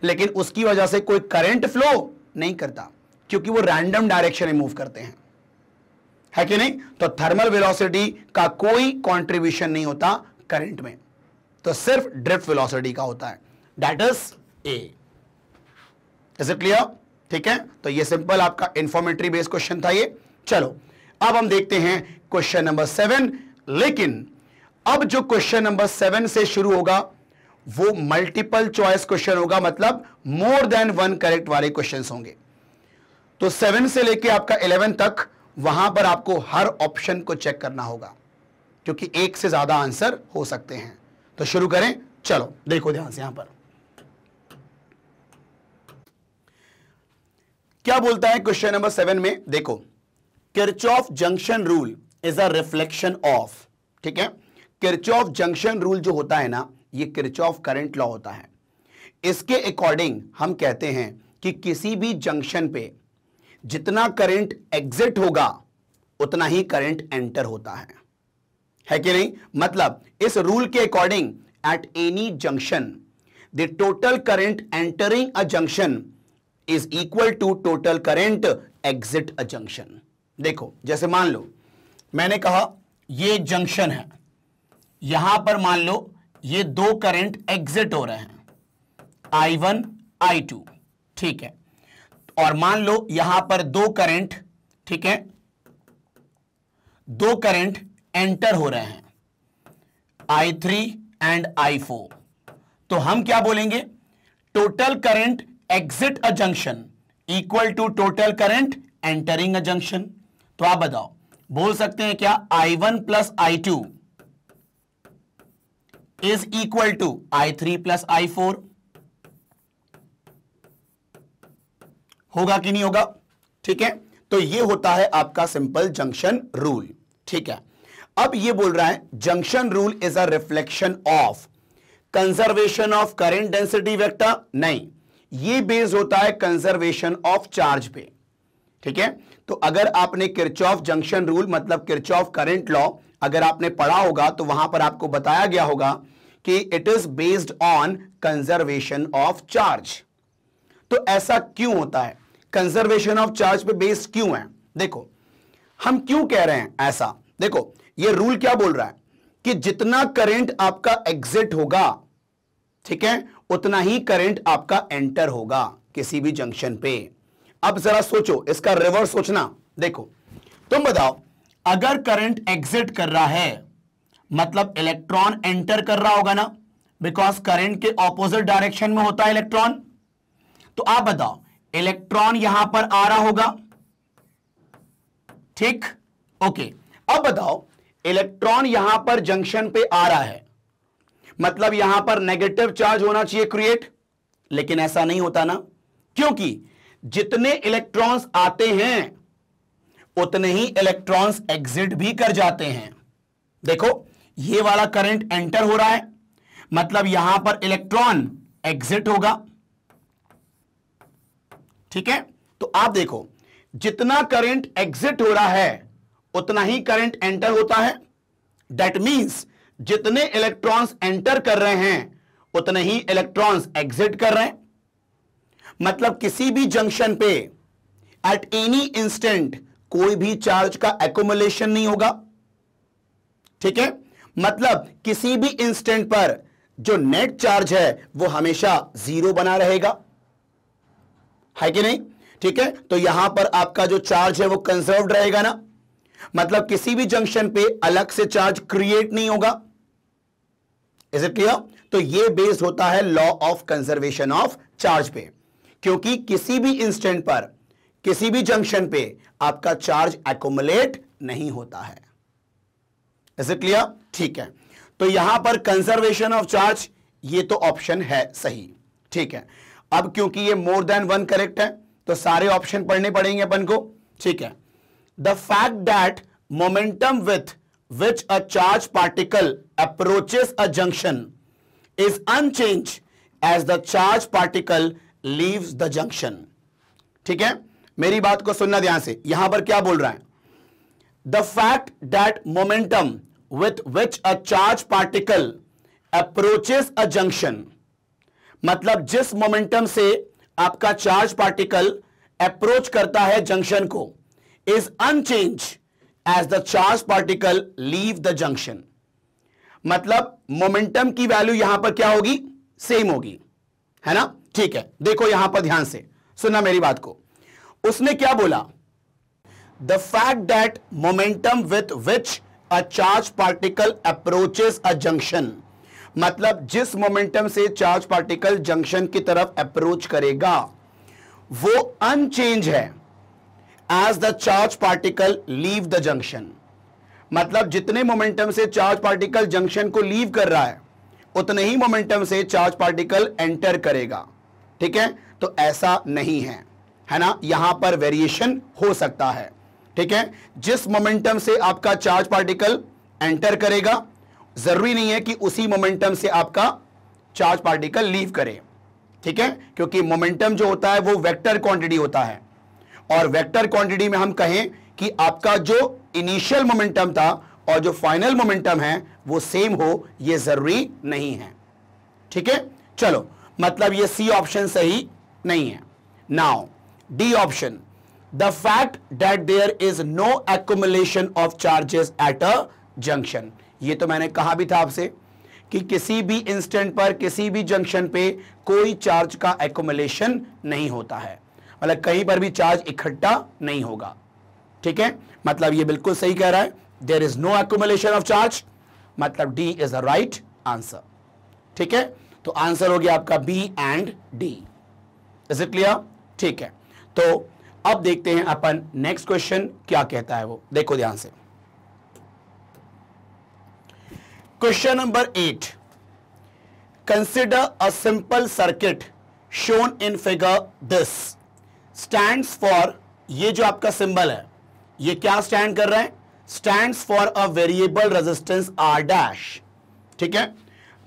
लेकिन उसकी वजह से कोई करंट फ्लो नहीं करता क्योंकि वो रैंडम डायरेक्शन में मूव करते हैं है कि नहीं तो थर्मल वेलोसिटी का कोई कंट्रीब्यूशन नहीं होता करंट में तो सिर्फ ड्रिफ्ट वेलोसिटी का होता है that is A is it clear ठीक है तो ये सिंपल आपका इंफॉर्मेटरी बेस्ड क्वेश्चन था ये चलो अब हम देखते हैं क्वेश्चन नंबर सेवन लेकिन अब जो क्वेश्चन नंबर सेवन से शुरू होगा वो मल्टीपल चॉइस क्वेश्चन होगा मतलब मोर देन वन करेक्ट वाले क्वेश्चंस होंगे तो सेवन से लेके आपका इलेवन तक वहां पर आपको हर ऑप्शन को चेक करना होगा क्योंकि एक से ज्यादा आंसर हो सकते हैं तो शुरू करें चलो देखो ध्यान से यहां पर क्या बोलता है क्वेश्चन नंबर सेवन में देखो Kirchhoff junction rule is a reflection of ठीक है किर्च जंक्शन रूल जो होता है ना ये किर्च करंट लॉ होता है इसके अकॉर्डिंग हम कहते हैं कि किसी भी जंक्शन पे जितना करंट एग्जिट होगा उतना ही करंट एंटर होता है है कि नहीं मतलब इस रूल के according at any junction the total current entering a junction is equal to total current exit a junction देखो जैसे मान लो मैंने कहा ये जंक्शन है यहां पर मान लो ये दो करंट एग्जिट हो रहे हैं आई वन आई टू ठीक है और मान लो यहां पर दो करंट ठीक है दो करंट एंटर हो रहे हैं I three and I four तो हम क्या बोलेंगे total current exit a junction equal to total current entering a junction तो आप बताओ बोल सकते हैं क्या I one plus I two is equal to I three plus I four होगा कि नहीं होगा ठीक है तो ये होता है आपका सिंपल जंक्शन रूल ठीक है अब ये बोल रहा है junction rule is a reflection of conservation of current density vector नहीं ये बेस होता है कंजर्वेशन ऑफ चार्ज पे ठीक है तो अगर आपने किरचॉफ जंक्शन रूल मतलब किरचॉफ करंट लॉ अगर आपने पढ़ा होगा तो वहां पर आपको बताया गया होगा कि it is based on conservation of charge तो ऐसा क्यों होता है कंजर्वेशन ऑफ चार्ज पे बेस क्यों है देखो हम क्यों कह रहे हैं ऐसा देखो ये रूल क्या बोल रहा है कि जितना करंट आपका एग्जिट होगा ठीक है उतना ही करंट आपका एंटर होगा किसी भी जंक्शन पे अब जरा सोचो इसका रिवर्स सोचना देखो तुम बताओ अगर करंट एग्जिट कर रहा है मतलब इलेक्ट्रॉन एंटर कर रहा होगा ना बिकॉज करंट के ऑपोजिट डायरेक्शन में होता है इलेक्ट्रॉन तो आप बताओ इलेक्ट्रॉन यहां पर आ रहा होगा ठीक ओके अब बताओ इलेक्ट्रॉन यहां पर जंक्शन पे आ रहा है मतलब यहां पर नेगेटिव चार्ज होना चाहिए क्रिएट लेकिन ऐसा नहीं होता ना क्योंकि जितने इलेक्ट्रॉन्स आते हैं उतने ही इलेक्ट्रॉन्स एग्जिट भी कर जाते हैं देखो ये वाला करंट एंटर हो रहा है मतलब यहां पर इलेक्ट्रॉन एग्जिट होगा ठीक है तो आप देखो जितना करंट एग्जिट हो रहा है उतना ही करंट एंटर होता है दैट मींस जितने इलेक्ट्रॉन्स एंटर कर रहे हैं उतने ही इलेक्ट्रॉन्स एग्जिट कर रहे हैं मतलब किसी भी जंक्शन पे एट एनी इंस्टेंट कोई भी चार्ज का एकोमोलेशन नहीं होगा ठीक है मतलब किसी भी इंस्टेंट पर जो नेट चार्ज है वो हमेशा जीरो बना रहेगा है कि नहीं ठीक है तो यहां पर आपका जो चार्ज है वो कंजर्व रहेगा ना मतलब किसी भी जंक्शन पे अलग से चार्ज क्रिएट नहीं होगा इज इट क्लियर तो ये बेस्ड होता है law of conservation of charge पे क्योंकि किसी भी इंस्टेंट पर किसी भी जंक्शन पे आपका चार्ज एकोमुलेट नहीं होता है इज इट क्लियर ठीक है तो यहां पर कंजर्वेशन ऑफ चार्ज ये तो ऑप्शन है सही ठीक है अब क्योंकि ये मोर देन वन करेक्ट है तो सारे ऑप्शन पढ़ने पड़ेंगे अपन को ठीक है the fact that momentum with which a charge particle approaches a junction is unchange as the charge particle leaves the junction ठीक है मेरी बात को सुनना ध्यान से यहां पर क्या बोल रहा है the fact that momentum with which a charge particle approaches a junction मतलब जिस मोमेंटम से आपका चार्ज पार्टिकल अप्रोच करता है जंक्शन को is unchange as the charge particle leave the junction मतलब मोमेंटम की वैल्यू यहां पर क्या होगी सेम होगी है ना ठीक है देखो यहां पर ध्यान से सुनना मेरी बात को उसने क्या बोला the fact that momentum with which a charge particle approaches a junction मतलब जिस मोमेंटम से चार्ज पार्टिकल जंक्शन की तरफ अप्रोच करेगा वो अनचेंज है as the charge particle leave the junction मतलब जितने मोमेंटम से चार्ज पार्टिकल जंक्शन को लीव कर रहा है उतने ही मोमेंटम से चार्ज पार्टिकल एंटर करेगा ठीक है तो ऐसा नहीं है है ना यहां पर वेरिएशन हो सकता है ठीक है जिस मोमेंटम से आपका चार्ज पार्टिकल एंटर करेगा जरूरी नहीं है कि उसी मोमेंटम से आपका चार्ज पार्टिकल लीव करे ठीक है क्योंकि मोमेंटम जो होता है वो वेक्टर क्वांटिटी होता है और वेक्टर क्वांटिटी में हम कहें कि आपका जो इनिशियल मोमेंटम था और जो फाइनल मोमेंटम है वो सेम हो ये जरूरी नहीं है ठीक है चलो मतलब ये सी ऑप्शन सही नहीं है now D option the fact that there is no accumulation of charges at a junction ये तो मैंने कहा भी था आपसे कि किसी भी इंस्टेंट पर किसी भी जंक्शन पे कोई चार्ज का एकोमलेशन नहीं होता है मतलब कहीं पर भी चार्ज इकट्ठा नहीं होगा ठीक है मतलब ये बिल्कुल सही कह रहा है there is no accumulation of charge मतलब D is the right answer ठीक है तो आंसर हो गया आपका B and D is it clear ठीक है तो अब देखते हैं अपन नेक्स्ट क्वेश्चन क्या कहता है वो देखो ध्यान से question number eight consider a simple circuit shown in figure this stand for ये जो आपका सिंबल है ये क्या स्टैंड कर रहा है stand for a variable resistance R dash ठीक है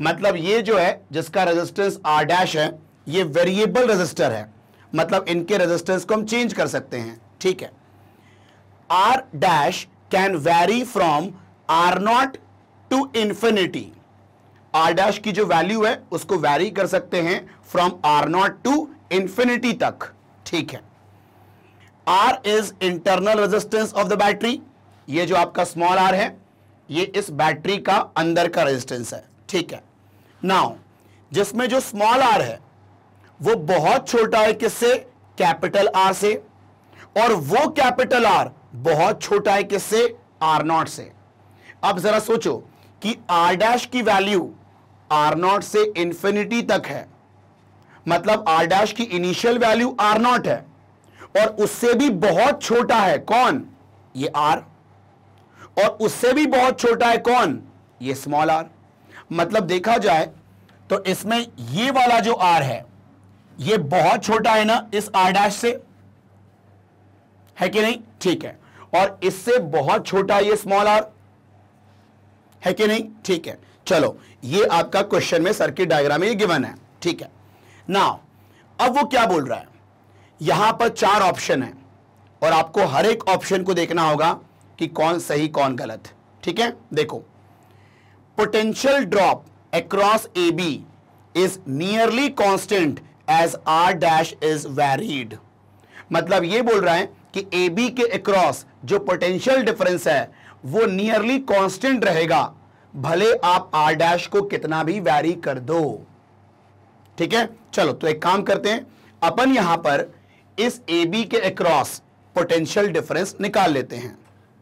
मतलब ये जो है जिसका रेजिस्टेंस आर डैश है ये वेरिएबल रेजिस्टर है मतलब इनके रेजिस्टेंस को हम चेंज कर सकते हैं ठीक है R dash can vary from R naught to infinity R dash की जो वैल्यू है उसको वैरी कर सकते हैं from R naught to infinity तक ठीक है R is internal resistance of the battery ये जो आपका स्मॉल आर है ये इस बैटरी का अंदर का रेजिस्टेंस है ठीक है नाउ जिसमें जो स्मॉल आर है वो बहुत छोटा है किससे कैपिटल आर से और वो कैपिटल आर बहुत छोटा है किससे आर नॉट से अब जरा सोचो कि आर डैश की वैल्यू आर नॉट से इंफिनिटी तक है मतलब आर डैश की इनिशियल वैल्यू आर नॉट है और उससे भी बहुत छोटा है कौन ये आर और उससे भी बहुत छोटा है कौन ये स्मॉल आर मतलब देखा जाए तो इसमें ये वाला जो आर है ये बहुत छोटा है ना इस आर डैश से है कि नहीं ठीक है और इससे बहुत छोटा ये स्मॉल आर है कि नहीं ठीक है चलो ये आपका क्वेश्चन में सर्किट डायग्राम ये गिवन है ठीक है नाउ अब वो क्या बोल रहा है यहां पर चार ऑप्शन है और आपको हर एक ऑप्शन को देखना होगा कि कौन सही कौन गलत ठीक है देखो potential drop across A B is nearly constant as R dash is varied मतलब ये बोल रहा है कि ए बी के अक्रॉस जो पोटेंशियल डिफरेंस है वो नियरली कांस्टेंट रहेगा भले आप आर डैश को कितना भी वैरी कर दो ठीक है चलो तो एक काम करते हैं अपन यहां पर इस ए बी के अक्रॉस पोटेंशियल डिफरेंस निकाल लेते हैं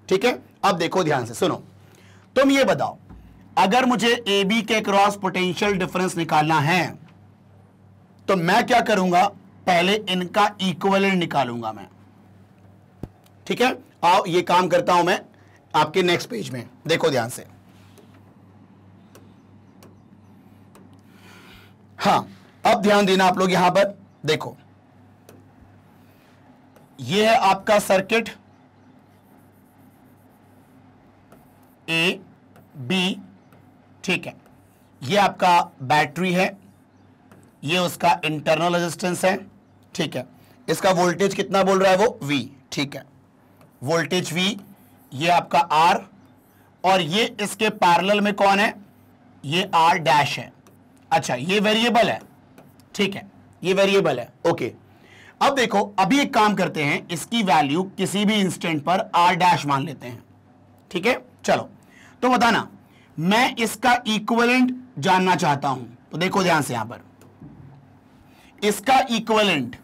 ठीक है अब देखो ध्यान से सुनो तुम ये बताओ अगर मुझे ए बी के क्रॉस पोटेंशियल डिफरेंस निकालना है तो मैं क्या करूंगा पहले इनका इक्वल निकालूंगा मैं ठीक है आओ ये काम करता हूं मैं आपके नेक्स्ट पेज में देखो ध्यान से हाँ अब ध्यान देना आप लोग यहां पर देखो यह है आपका सर्किट ए बी ठीक है यह आपका बैटरी है यह उसका इंटरनल रेजिस्टेंस है ठीक है इसका वोल्टेज कितना बोल रहा है वो वी ठीक है वोल्टेज वी ये आपका आर और ये इसके पैरेलल में कौन है ये आर डैश है अच्छा ये वेरिएबल है ठीक है ये वेरिएबल है ओके अब देखो अभी एक काम करते हैं इसकी वैल्यू किसी भी इंस्टेंट पर आर डैश मान लेते हैं ठीक है चलो तो बताना मैं इसका इक्वलेंट जानना चाहता हूं तो देखो ध्यान से यहां पर इसका इक्वलेंट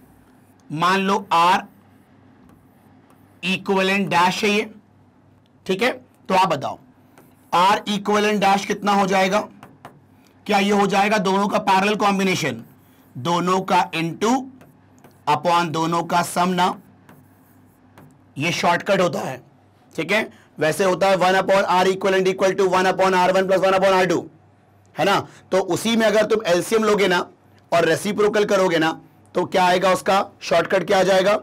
मान लो आर इक्वलेंट डैश है ये ठीक है तो आप बताओ आर इक्वल डैश कितना हो जाएगा क्या ये हो जाएगा दोनों का पैरल कॉम्बिनेशन दोनों का इनटू अपॉन दोनों का सम ना ये शॉर्टकट होता है ठीक है वैसे होता है one upon R equal and equal to one upon R one plus one upon R two है ना तो उसी में अगर तुम एल्सियम लोगे ना और रेसिप्रोकल करोगे ना तो क्या आएगा उसका शॉर्टकट क्या आ जाएगा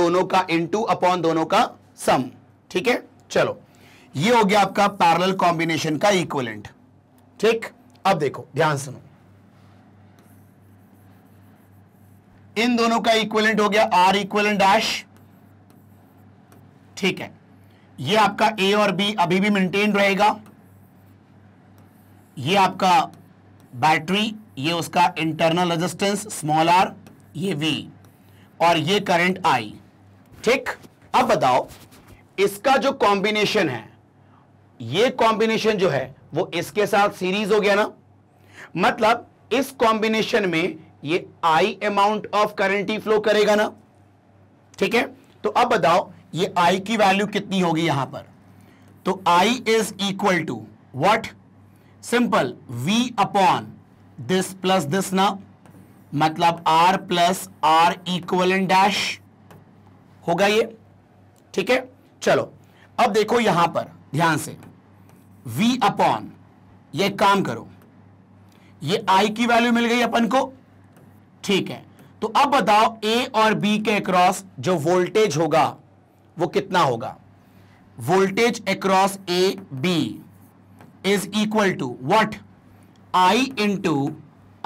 दोनों का इनटू अपॉन दोनों का सम ठीक है चलो ये हो गया आपका पैरल कॉम्बिनेशन का इक्वलेंट ठीक अब देखो ध्यान सुनो इन दोनों का इक्वलेंट हो गया आर इक्वलेंट डैश ठीक है ये आपका ए और बी अभी भी मेंटेन रहेगा ये आपका बैटरी ये उसका इंटरनल रेजिस्टेंस स्मॉल आर ये वी और ये करंट आई ठीक अब बताओ इसका जो कॉम्बिनेशन है ये कॉम्बिनेशन जो है वो इसके साथ सीरीज हो गया ना मतलब इस कॉम्बिनेशन में ये आई अमाउंट ऑफ करंट ही फ्लो करेगा ना ठीक है तो अब बताओ ये आई की वैल्यू कितनी होगी यहां पर तो I is equal to what simple V upon this plus this ना मतलब R plus R equal and dash होगा ये ठीक है चलो अब देखो यहां पर ध्यान से v अपॉन ये काम करो ये i की वैल्यू मिल गई अपन को ठीक है तो अब बताओ a और b के अक्रॉस जो वोल्टेज होगा वो कितना होगा voltage across a B is equal to what I into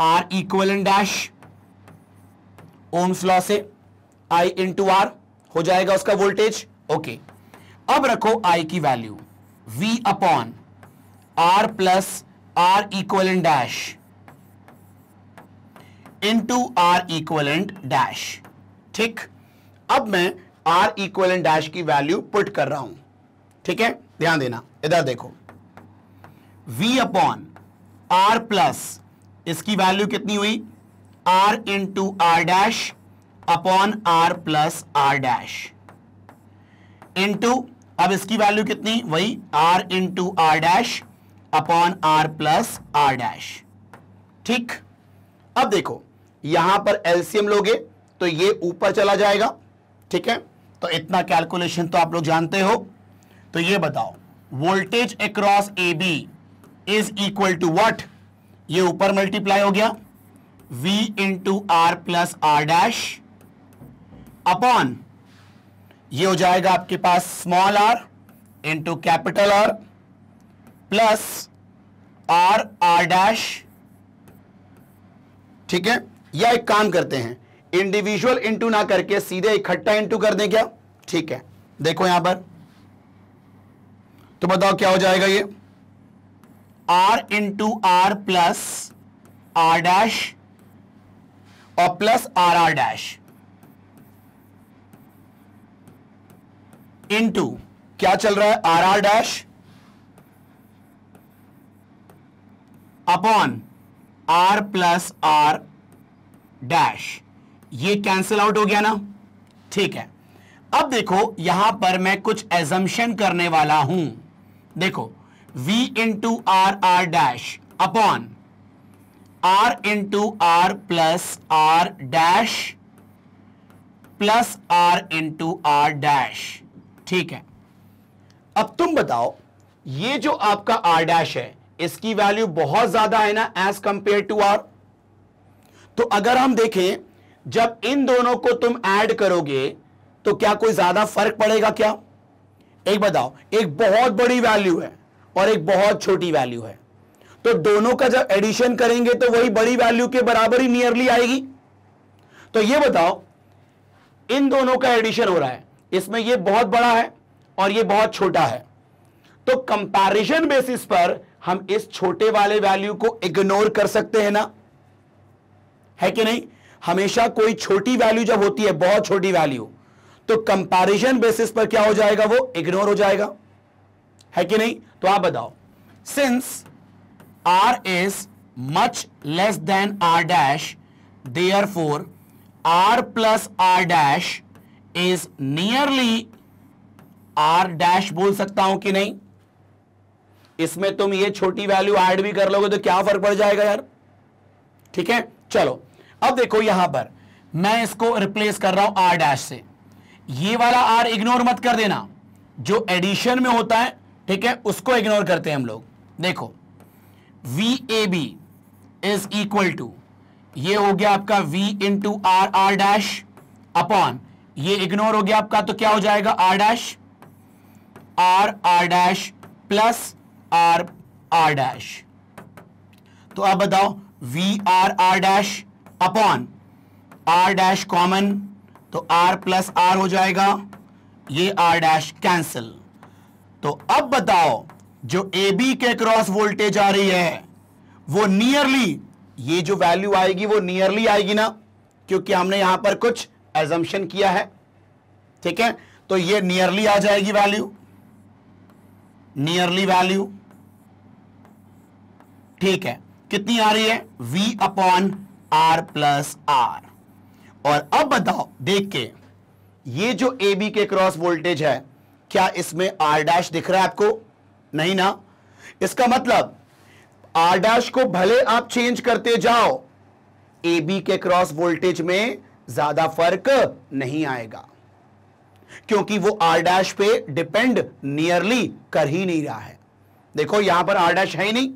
R equal in dash Ohm's law से आई इंटू आर हो जाएगा उसका वोल्टेज ओके okay. अब रखो आई की value V upon R plus R equal dash to R equal dash ठीक अब मैं आर इक्वल डैश की वैल्यू पुट कर रहा हूं ठीक है ध्यान देना इधर देखो v अपॉन आर प्लस इसकी वैल्यू कितनी हुई R into R dash upon R plus R dash into अब इसकी वैल्यू कितनी वही R into R dash upon R plus R dash ठीक अब देखो यहां पर एलसीएम लोगे तो ये ऊपर चला जाएगा ठीक है तो इतना कैलकुलेशन तो आप लोग जानते हो तो ये बताओ voltage across A B is equal to what ये ऊपर मल्टीप्लाई हो गया v into R plus R dash upon ये हो जाएगा आपके पास small r into capital r plus R R dash ठीक है या एक काम करते हैं इंडिविजुअल इंटू ना करके सीधे इकट्ठा इंटू कर दें क्या ठीक है देखो यहां पर तो बताओ क्या हो जाएगा ये R into R plus R dash और plus R R dash into क्या चल रहा है R R dash upon R plus R dash ये कैंसिल आउट हो गया ना ठीक है अब देखो यहां पर मैं कुछ एजम्पन करने वाला हूं देखो v into R R dash upon R into R plus R dash plus R into R dash ठीक है अब तुम बताओ ये जो आपका r डैश है इसकी वैल्यू बहुत ज्यादा है ना एज कंपेयर टू आर तो अगर हम देखें जब इन दोनों को तुम ऐड करोगे तो क्या कोई ज्यादा फर्क पड़ेगा क्या एक बताओ एक बहुत बड़ी वैल्यू है और एक बहुत छोटी वैल्यू है तो दोनों का जब एडिशन करेंगे तो वही बड़ी वैल्यू के बराबर ही नियरली आएगी तो ये बताओ इन दोनों का एडिशन हो रहा है इसमें ये बहुत बड़ा है और ये बहुत छोटा है तो कंपैरिजन बेसिस पर हम इस छोटे वाले वैल्यू को इग्नोर कर सकते हैं ना है कि नहीं हमेशा कोई छोटी वैल्यू जब होती है बहुत छोटी वैल्यू तो कंपैरिजन बेसिस पर क्या हो जाएगा वो इग्नोर हो जाएगा है कि नहीं तो आप बताओ since R is much less than R dash dash for R plus R dash is nearly R dash बोल सकता हूं कि नहीं इसमें तुम ये छोटी वैल्यू ऐड भी कर लोगे तो क्या फर्क पड़ जाएगा यार ठीक है चलो अब देखो यहां पर मैं इसको रिप्लेस कर रहा हूं आर डैश से ये वाला आर इग्नोर मत कर देना जो एडिशन में होता है ठीक है उसको इग्नोर करते हैं हम लोग देखो V A B is equal to ये हो गया आपका v to R R dash upon ये इग्नोर हो गया आपका तो क्या हो जाएगा r dash r r dash plus R R dash तो अब बताओ V R R dash upon R dash common तो आर प्लस आर हो जाएगा ये आर डैश कैंसिल तो अब बताओ जो ए बी के क्रॉस वोल्टेज आ रही है वो नियरली ये जो वैल्यू आएगी वो नियरली आएगी ना क्योंकि हमने यहां पर कुछ एजम्पन किया है ठीक है तो ये नियरली आ जाएगी वैल्यू नियरली वैल्यू ठीक है कितनी आ रही है V upon R plus R और अब बताओ देख के ये जो ए बी के क्रॉस वोल्टेज है क्या इसमें आर डैश दिख रहा है आपको नहीं ना इसका मतलब आर डैश को भले आप चेंज करते जाओ ए बी के क्रॉस वोल्टेज में ज्यादा फर्क नहीं आएगा क्योंकि वो आर डैश पे डिपेंड नियरली कर ही नहीं रहा है देखो यहां पर आर डैश है ही नहीं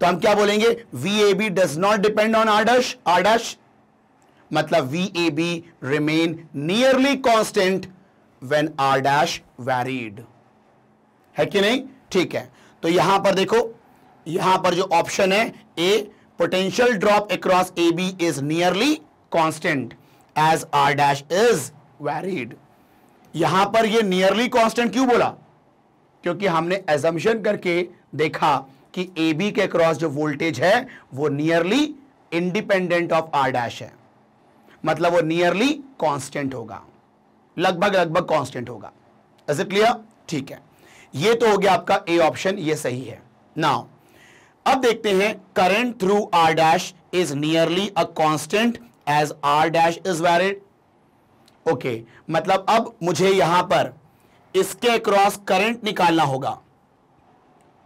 तो हम क्या बोलेंगे V A B does not depend on आडर्श डैश मतलब V A B remain nearly constant when R dash varied है कि नहीं ठीक है तो यहां पर देखो यहां पर जो ऑप्शन है A potential drop across A B is nearly constant as R dash is varied यहां पर ये नियरली कॉन्स्टेंट क्यों बोला क्योंकि हमने एजम्पन करके देखा कि ए बी के क्रॉस जो वोल्टेज है वो nearly independent of R dash है मतलब वो नियरली कांस्टेंट होगा लगभग लगभग कांस्टेंट होगा इज इट क्लियर ठीक है ये तो हो गया आपका ए ऑप्शन ये सही है नाउ अब देखते हैं current through R dash is nearly a constant as R dash is varied okay मतलब अब मुझे यहां पर इसके क्रॉस करंट निकालना होगा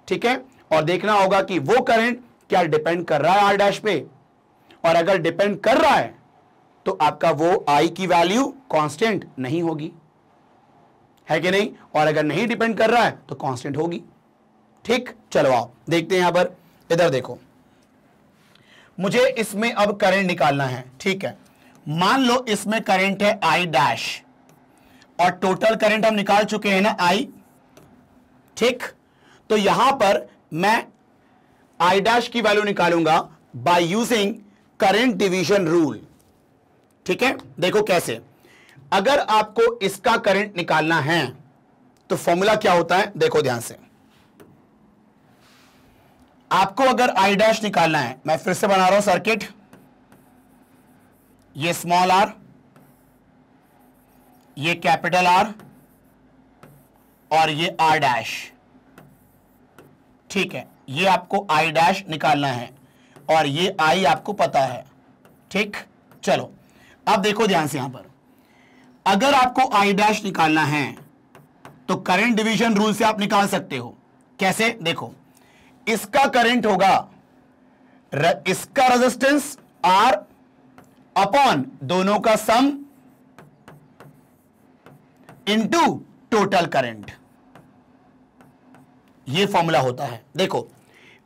ठीक है और देखना होगा कि वो करंट क्या डिपेंड कर रहा है आर डैश पे और अगर डिपेंड कर रहा है तो आपका वो आई की वैल्यू कांस्टेंट नहीं होगी है कि नहीं और अगर नहीं डिपेंड कर रहा है तो कांस्टेंट होगी ठीक चलो आओ देखते हैं यहां पर इधर देखो मुझे इसमें अब करंट निकालना है ठीक है मान लो इसमें करंट है आई डैश और टोटल करंट हम निकाल चुके हैं ना आई ठीक तो यहां पर मैं आई डैश की वैल्यू निकालूंगा by using current division rule ठीक है देखो कैसे अगर आपको इसका करंट निकालना है तो फॉर्मूला क्या होता है देखो ध्यान से आपको अगर आई डैश निकालना है मैं फिर से बना रहा हूं सर्किट ये स्मॉल आर ये कैपिटल आर और ये आर डैश ठीक है ये आपको आई डैश निकालना है और ये आई आपको पता है ठीक चलो अब देखो ध्यान से यहां पर अगर आपको आई डैश निकालना है तो करंट डिवीजन रूल से आप निकाल सकते हो कैसे देखो इसका करंट होगा र, इसका रेजिस्टेंस आर अपॉन दोनों का सम इनटू टोटल करंट ये फॉर्मूला होता है देखो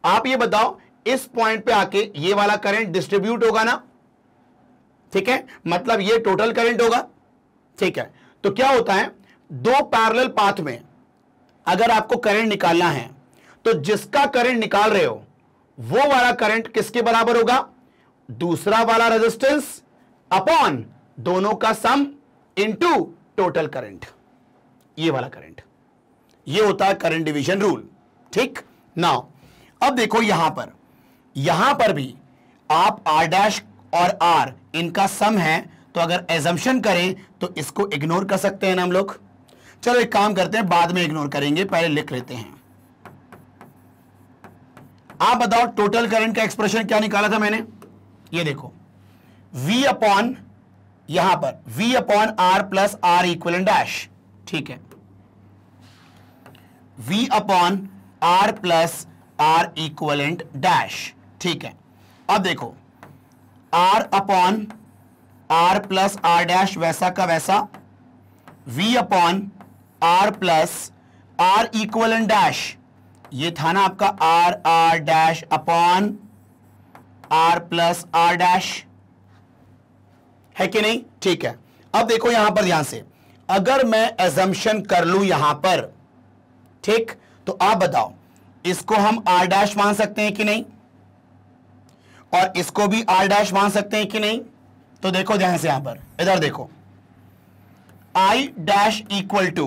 आप ये बताओ इस पॉइंट पे आके ये वाला करंट डिस्ट्रीब्यूट होगा ना ठीक है मतलब ये टोटल करंट होगा ठीक है तो क्या होता है दो पैरेलल पाथ में अगर आपको करंट निकालना है तो जिसका करंट निकाल रहे हो वो वाला करंट किसके बराबर होगा दूसरा वाला रेजिस्टेंस अपॉन दोनों का सम इनटू टोटल करंट ये वाला करंट ये होता है करंट डिवीजन रूल ठीक ना अब देखो यहां पर यहां पर भी आप आर डैश और आर इनका सम है तो अगर एजम्पन करें तो इसको इग्नोर कर सकते हैं ना हम लोग चलो एक काम करते हैं बाद में इग्नोर करेंगे पहले लिख लेते हैं आप बताओ टोटल करंट का एक्सप्रेशन क्या निकाला था मैंने ये देखो V अपॉन यहां पर V upon R plus R equal dash ठीक है V upon R plus R equivalent dash ठीक है अब देखो R upon R plus R dash वैसा का वैसा V upon R plus R equal dash ये था ना आपका R R dash upon R plus R dash है कि नहीं ठीक है अब देखो यहां पर ध्यान से अगर मैं एजम्पन कर लू यहां पर ठीक तो आप बताओ इसको हम आर डैश मान सकते हैं कि नहीं और इसको भी आर डैश मान सकते हैं कि नहीं तो देखो ध्यान से यहां पर इधर देखो I dash equal to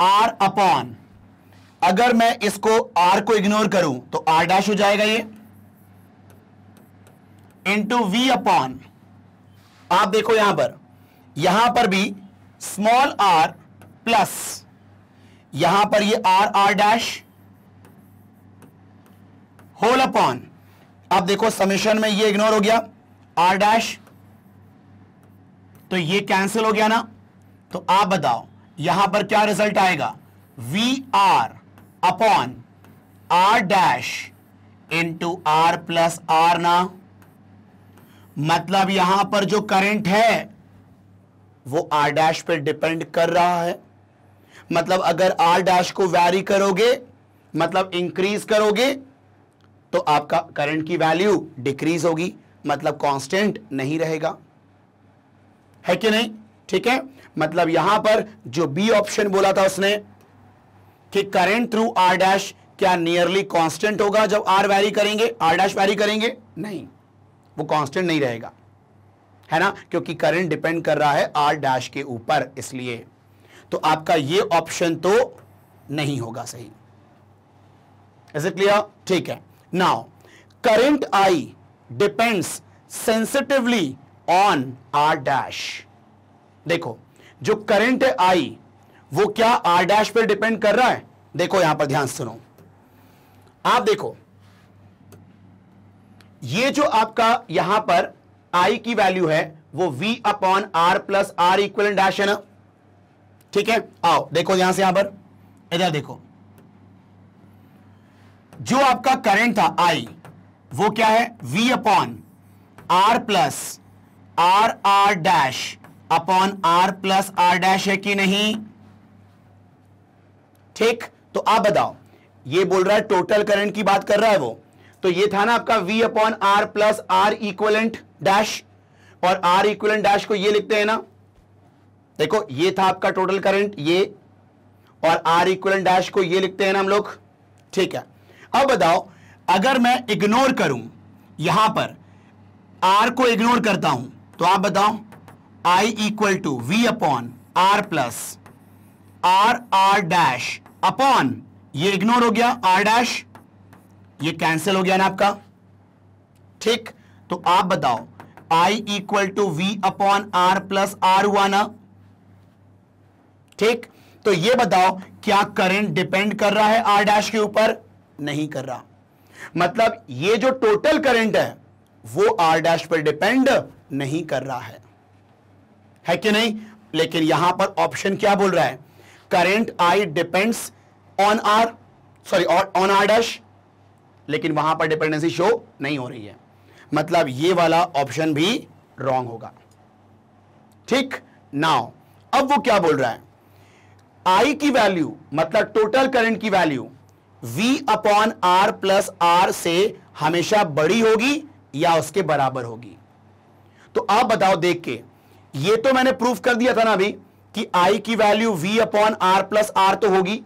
R upon अगर मैं इसको आर को इग्नोर करूं तो आर डैश हो जाएगा ये इंटू वी अपॉन आप देखो यहां पर यहां पर भी स्मॉल आर प्लस यहां पर ये R R dash whole upon आप देखो समेशन में ये इग्नोर हो गया आर डैश तो ये कैंसिल हो गया ना तो आप बताओ यहां पर क्या रिजल्ट आएगा V R upon R dash into R plus R ना मतलब यहां पर जो करंट है वो आर डैश पर डिपेंड कर रहा है मतलब अगर आर डैश को वैरी करोगे मतलब इंक्रीज करोगे तो आपका करंट की वैल्यू डिक्रीज होगी मतलब कांस्टेंट नहीं रहेगा है कि नहीं ठीक है मतलब यहां पर जो बी ऑप्शन बोला था उसने कि करंट थ्रू आर डैश क्या नियरली कांस्टेंट होगा जब आर वैरी करेंगे आर डैश वैरी करेंगे नहीं वो कांस्टेंट नहीं रहेगा है ना क्योंकि करंट डिपेंड कर रहा है आर डैश के ऊपर इसलिए तो आपका ये ऑप्शन तो नहीं होगा सही इज इट क्लियर ठीक है now current I depends sensitively on R dash देखो जो करंट है आई वो क्या आर डैश पर डिपेंड कर रहा है देखो यहां पर ध्यान सुनो आप देखो ये जो आपका यहां पर आई की वैल्यू है वो V upon R plus R equal dash है ना ठीक है आओ देखो यहां से यहां पर इधर देखो जो आपका करंट था आई वो क्या है V upon R plus R R dash upon R plus R dash है कि नहीं ठीक तो आप बताओ ये बोल रहा है टोटल करंट की बात कर रहा है वो तो ये था ना आपका V upon R plus R equivalent dash और आर इक्वलेंट डैश को ये लिखते हैं ना देखो ये था आपका टोटल करंट ये और आर इक्वल डैश को ये लिखते हैं ना हम लोग ठीक है अब बताओ अगर मैं इग्नोर करूं यहां पर आर को इग्नोर करता हूं तो आप बताओ I equal to V upon R plus R R dash upon ये इग्नोर हो गया आर डैश ये कैंसिल हो गया ना आपका ठीक तो आप बताओ I equal to V upon R plus R हुआ ना ठीक तो ये बताओ क्या करंट डिपेंड कर रहा है आर डैश के ऊपर नहीं कर रहा मतलब ये जो टोटल करंट है वो आर डैश पर डिपेंड नहीं कर रहा है है कि नहीं लेकिन यहां पर ऑप्शन क्या बोल रहा है current I depends on R sorry on R dash लेकिन वहां पर डिपेंडेंसी शो नहीं हो रही है मतलब ये वाला ऑप्शन भी रॉन्ग होगा ठीक नाउ अब वो क्या बोल रहा है आई की वैल्यू मतलब टोटल करंट की value V upon R plus R से हमेशा बड़ी होगी या उसके बराबर होगी तो आप बताओ देख के ये तो मैंने प्रूफ कर दिया था ना अभी कि आई की value V upon R plus R तो होगी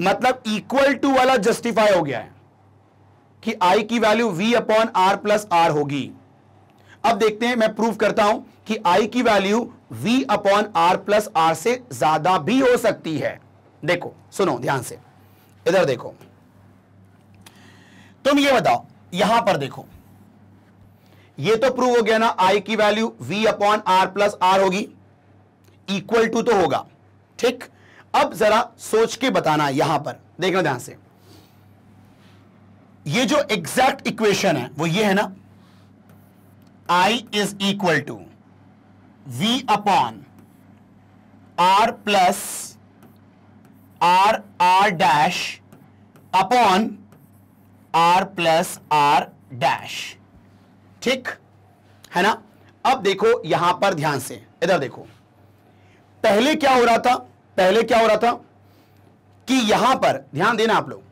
मतलब इक्वल टू वाला जस्टिफाई हो गया है कि आई की value V upon R plus R होगी अब देखते हैं मैं प्रूफ करता हूं कि आई की value v upon R plus R से ज्यादा भी हो सकती है देखो सुनो ध्यान से इधर देखो तुम ये बताओ यहां पर देखो ये तो प्रूव हो गया ना आई की value v upon R plus R होगी इक्वल टू तो होगा ठीक अब जरा सोच के बताना यहां पर देखना ध्यान से ये जो एग्जैक्ट इक्वेशन है वो ये है ना I is equal to v upon r plus r r dash upon r plus r dash ठीक है ना अब देखो यहां पर ध्यान से इधर देखो पहले क्या हो रहा था पहले क्या हो रहा था कि यहां पर ध्यान देना आप लोग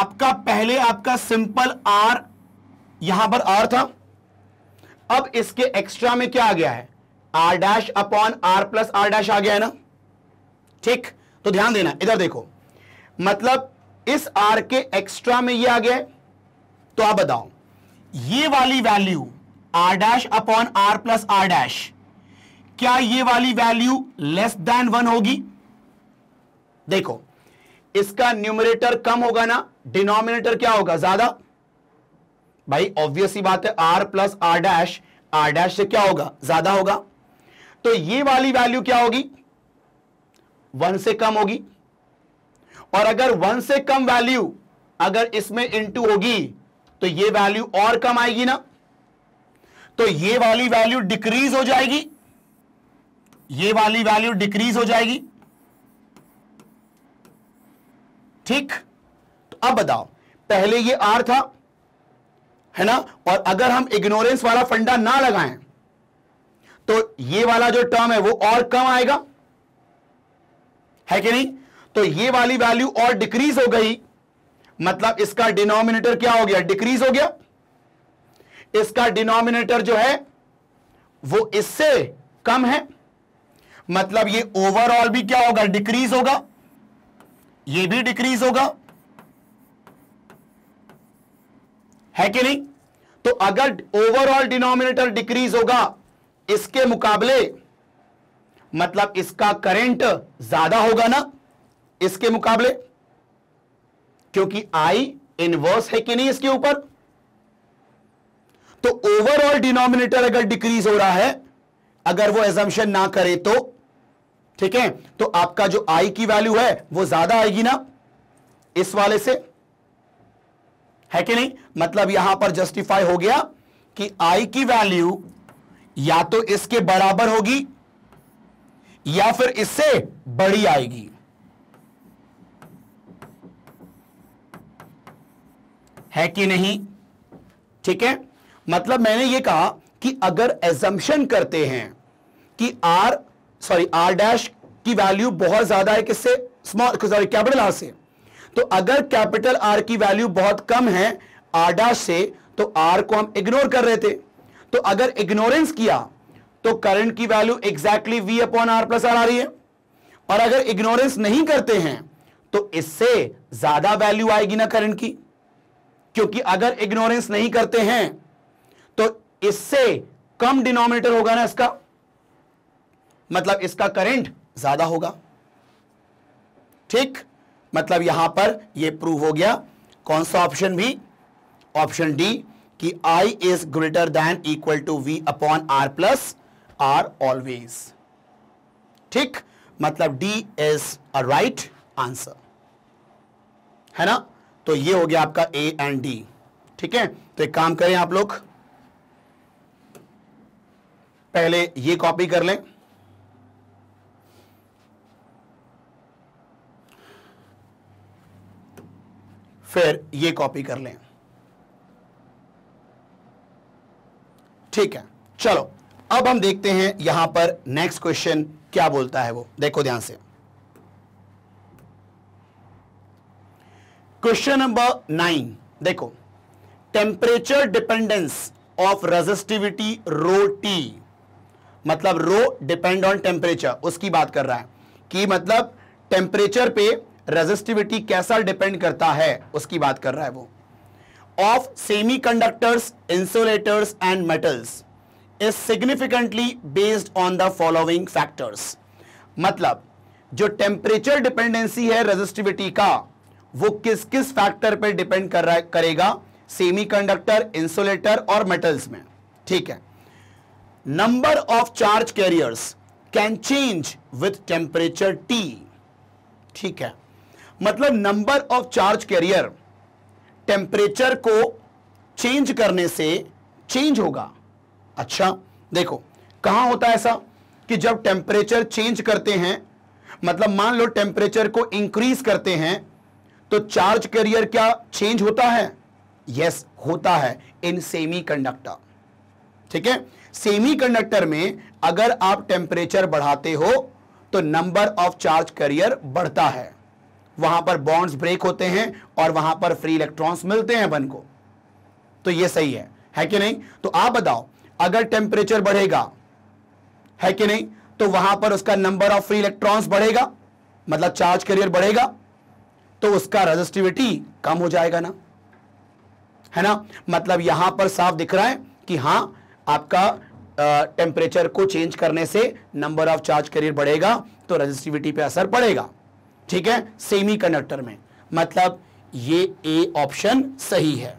आपका पहले आपका सिंपल आर यहां पर आर था अब इसके एक्स्ट्रा में क्या आ गया है R dash upon R plus R dash आ गया है ना ठीक तो ध्यान देना इधर देखो मतलब इस आर के एक्स्ट्रा में ये आ गया तो आप बताओ ये वाली value R dash upon R plus R dash क्या ये वाली वैल्यू लेस देन वन होगी देखो इसका न्यूमरेटर कम होगा ना डिनोमिनेटर क्या होगा ज्यादा भाई ऑब्वियस ही बात है R plus R dash R dash से क्या होगा ज्यादा होगा तो ये वाली वैल्यू क्या होगी वन से कम होगी और अगर वन से कम वैल्यू अगर इसमें इनटू होगी तो ये वैल्यू और कम आएगी ना तो ये वाली वैल्यू डिक्रीज हो जाएगी ये वाली वैल्यू डिक्रीज हो जाएगी ठीक तो अब बताओ पहले ये आर था है ना और अगर हम इग्नोरेंस वाला फंडा ना लगाएं तो ये वाला जो टर्म है वो और कम आएगा है कि नहीं तो ये वाली वैल्यू और डिक्रीज हो गई मतलब इसका डिनोमिनेटर क्या हो गया डिक्रीज हो गया इसका डिनोमिनेटर जो है वो इससे कम है मतलब ये ओवरऑल भी क्या होगा डिक्रीज होगा ये भी डिक्रीज होगा है कि नहीं तो अगर ओवरऑल डिनोमिनेटर डिक्रीज होगा इसके मुकाबले मतलब इसका करंट ज्यादा होगा ना इसके मुकाबले क्योंकि आई इनवर्स है कि नहीं इसके ऊपर तो ओवरऑल डिनोमिनेटर अगर डिक्रीज हो रहा है अगर वो एजम्पन ना करे तो ठीक है तो आपका जो आई की वैल्यू है वो ज्यादा आएगी ना इस वाले से है कि नहीं मतलब यहां पर जस्टिफाई हो गया कि आई की वैल्यू या तो इसके बराबर होगी या फिर इससे बड़ी आएगी है कि नहीं ठीक है मतलब मैंने यह कहा कि अगर एजम्पन करते हैं कि आर सॉरी आर डैश की वैल्यू बहुत ज्यादा है किससे स्मॉल सॉरी कैपिटल आर से तो अगर कैपिटल आर की वैल्यू बहुत कम है आडा से तो आर को हम इग्नोर कर रहे थे तो अगर इग्नोरेंस किया तो करंट की value exactly V upon R plus R आ रही है और अगर इग्नोरेंस नहीं करते हैं तो इससे ज्यादा वैल्यू आएगी ना करंट की क्योंकि अगर इग्नोरेंस नहीं करते हैं तो इससे कम डिनोमिनेटर होगा ना इसका मतलब इसका करंट ज्यादा होगा ठीक मतलब यहां पर यह प्रूव हो गया कौन सा ऑप्शन भी ऑप्शन डी कि I is greater than equal to V upon R plus R always ठीक मतलब D is a right answer है ना तो ये हो गया आपका ए एंड डी ठीक है तो एक काम करें आप लोग पहले ये कॉपी कर लें फिर ये कॉपी कर लें ठीक है चलो अब हम देखते हैं यहां पर नेक्स्ट क्वेश्चन क्या बोलता है वो देखो ध्यान से क्वेश्चन नंबर नाइन देखो temperature dependence of resistivity rho T मतलब रो डिपेंड ऑन टेम्परेचर उसकी बात कर रहा है कि मतलब टेम्परेचर पे रेजिस्टिविटी कैसा डिपेंड करता है उसकी बात कर रहा है वो of semiconductors insulators and metals is significantly based on the following factors मतलब जो टेम्परेचर डिपेंडेंसी है रेजिस्टिविटी का वो किस किस फैक्टर पर डिपेंड कर रहा करेगा सेमीकंडक्टर इंसुलेटर और मेटल्स में ठीक है number of charge carriers can change with temperature T ठीक है मतलब number of charge carrier temperature को चेंज करने से चेंज होगा अच्छा देखो कहां होता है ऐसा कि जब टेम्परेचर चेंज करते हैं मतलब मान लो टेम्परेचर को इंक्रीज करते हैं तो चार्ज कैरियर क्या चेंज होता है यस yes, होता है इन सेमीकंडक्टर ठीक है सेमीकंडक्टर में अगर आप टेम्परेचर बढ़ाते हो तो नंबर ऑफ चार्ज कैरियर बढ़ता है वहां पर बॉन्ड्स ब्रेक होते हैं और वहां पर फ्री इलेक्ट्रॉन्स मिलते हैं बन को तो ये सही है है कि नहीं तो आप बताओ अगर टेम्परेचर बढ़ेगा है कि नहीं तो वहां पर उसका नंबर ऑफ फ्री इलेक्ट्रॉन्स बढ़ेगा मतलब चार्ज करियर बढ़ेगा तो उसका रजिस्टिविटी कम हो जाएगा ना है ना मतलब यहां पर साफ दिख रहा है कि हां आपका टेम्परेचर को चेंज करने से नंबर ऑफ चार्ज करियर बढ़ेगा तो रजिस्टिविटी पे असर पड़ेगा ठीक है सेमी कंडक्टर में मतलब ये ए ऑप्शन सही है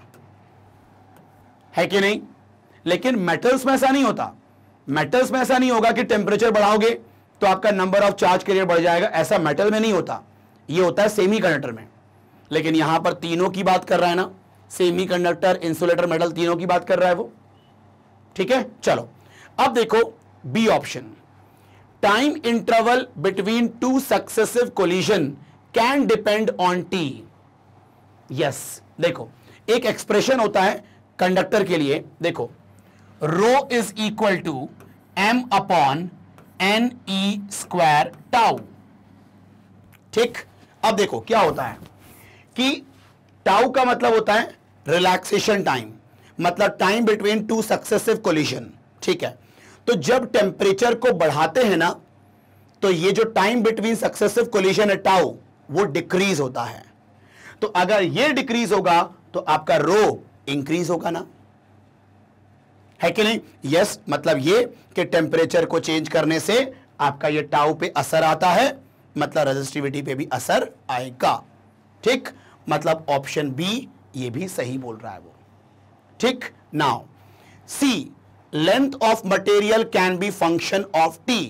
है कि नहीं लेकिन मेटल्स में ऐसा नहीं होता मेटल्स में ऐसा नहीं होगा कि टेम्परेचर बढ़ाओगे तो आपका नंबर ऑफ चार्ज कैरियर बढ़ जाएगा ऐसा मेटल में नहीं होता ये होता है सेमी कंडक्टर में लेकिन यहां पर तीनों की बात कर रहा है ना सेमी कंडक्टर इंसुलेटर मेटल तीनों की बात कर रहा है वो ठीक है चलो अब देखो B option time interval between two successive collision can depend on T yes देखो एक एक्सप्रेशन होता है कंडक्टर के लिए देखो rho is equal to m upon n e square tau ठीक अब देखो क्या होता है कि टाउ का मतलब होता है रिलैक्सेशन टाइम मतलब time between two successive collision ठीक है तो जब टेम्परेचर को बढ़ाते हैं ना तो ये जो टाइम बिटवीन सक्सेसिव कोलिशन है टाउ वो डिक्रीज होता है तो अगर ये डिक्रीज होगा तो आपका रो इंक्रीज होगा ना है कि नहीं यस yes, मतलब ये कि टेम्परेचर को चेंज करने से आपका ये टाउ पे असर आता है मतलब रजिस्टिविटी पे भी असर आएगा ठीक मतलब ऑप्शन बी ये भी सही बोल रहा है वो ठीक now see length of material can be function of T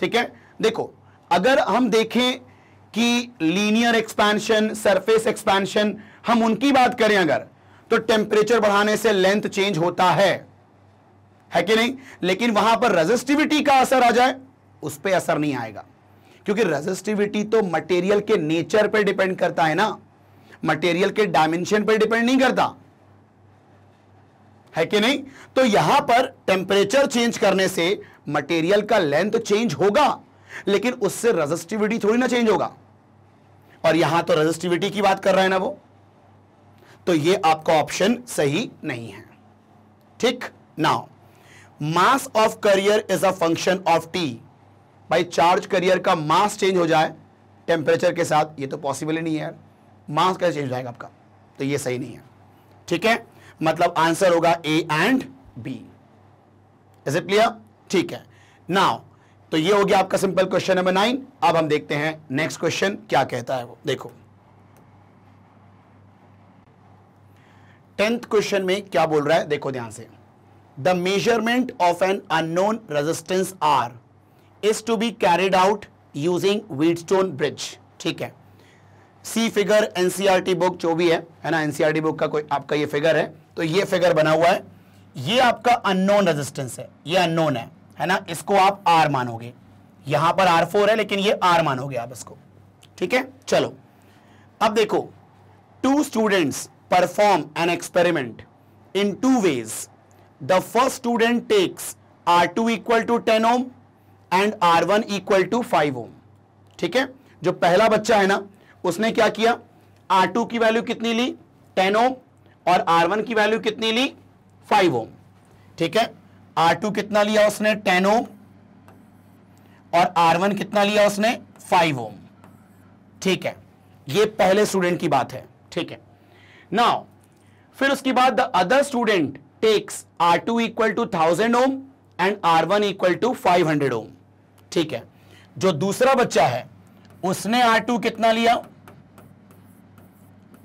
ठीक है देखो अगर हम देखें कि लीनियर एक्सपेंशन सरफेस एक्सपेंशन हम उनकी बात करें अगर तो टेम्परेचर बढ़ाने से लेंथ चेंज होता है है कि नहीं लेकिन वहां पर रेजिस्टिविटी का असर आ जाए उस पर असर नहीं आएगा क्योंकि रेजिस्टिविटी तो मटेरियल के नेचर पर डिपेंड करता है ना मटेरियल के डायमेंशन पर डिपेंड नहीं करता है कि नहीं तो यहां पर टेम्परेचर चेंज करने से मटेरियल का लेंथ चेंज होगा लेकिन उससे रजिस्टिविटी थोड़ी ना चेंज होगा और यहां तो रजिस्टिविटी की बात कर रहे हैं ना वो तो ये आपका ऑप्शन सही नहीं है ठीक now mass of carrier is a function of T भाई चार्ज करियर का मास चेंज हो जाए टेम्परेचर के साथ ये तो पॉसिबल ही नहीं है यार मास कैसे चेंज हो जाएगा आपका तो ये सही नहीं है ठीक है मतलब आंसर होगा A and B is it clear ठीक है नाउ तो ये हो गया आपका सिंपल क्वेश्चन नंबर नाइन अब हम देखते हैं नेक्स्ट क्वेश्चन क्या कहता है वो देखो टेंथ क्वेश्चन में क्या बोल रहा है देखो ध्यान से the measurement of an unknown resistance R is to be carried out using stone bridge ठीक है सी फिगर एनसीआरटी बुक जो भी है है ना एनसीआरटी बुक e का कोई आपका ये फिगर है तो ये फिगर बना हुआ है ये आपका अननोन रेजिस्टेंस है ये अननोन है है ना इसको आप आर मानोगे यहां पर आर फोर है लेकिन ये आर मानोगे आप इसको ठीक है चलो अब देखो two students perform an experiment in two ways the first student takes R two equal to ten ohm and R one equal to five ohm ठीक है जो पहला बच्चा है ना उसने क्या किया आर टू की वैल्यू कितनी ली टेन ओम और R1 की वैल्यू कितनी ली 5 ओम ठीक है R2 कितना लिया उसने 10 ओम और R1 कितना लिया उसने 5 ओम ठीक है ये पहले स्टूडेंट की बात है ठीक है नाउ फिर उसके बाद the other student takes R two equal to thousand ohm and R one equal to five hundred ohm ठीक है जो दूसरा बच्चा है उसने आर टू कितना लिया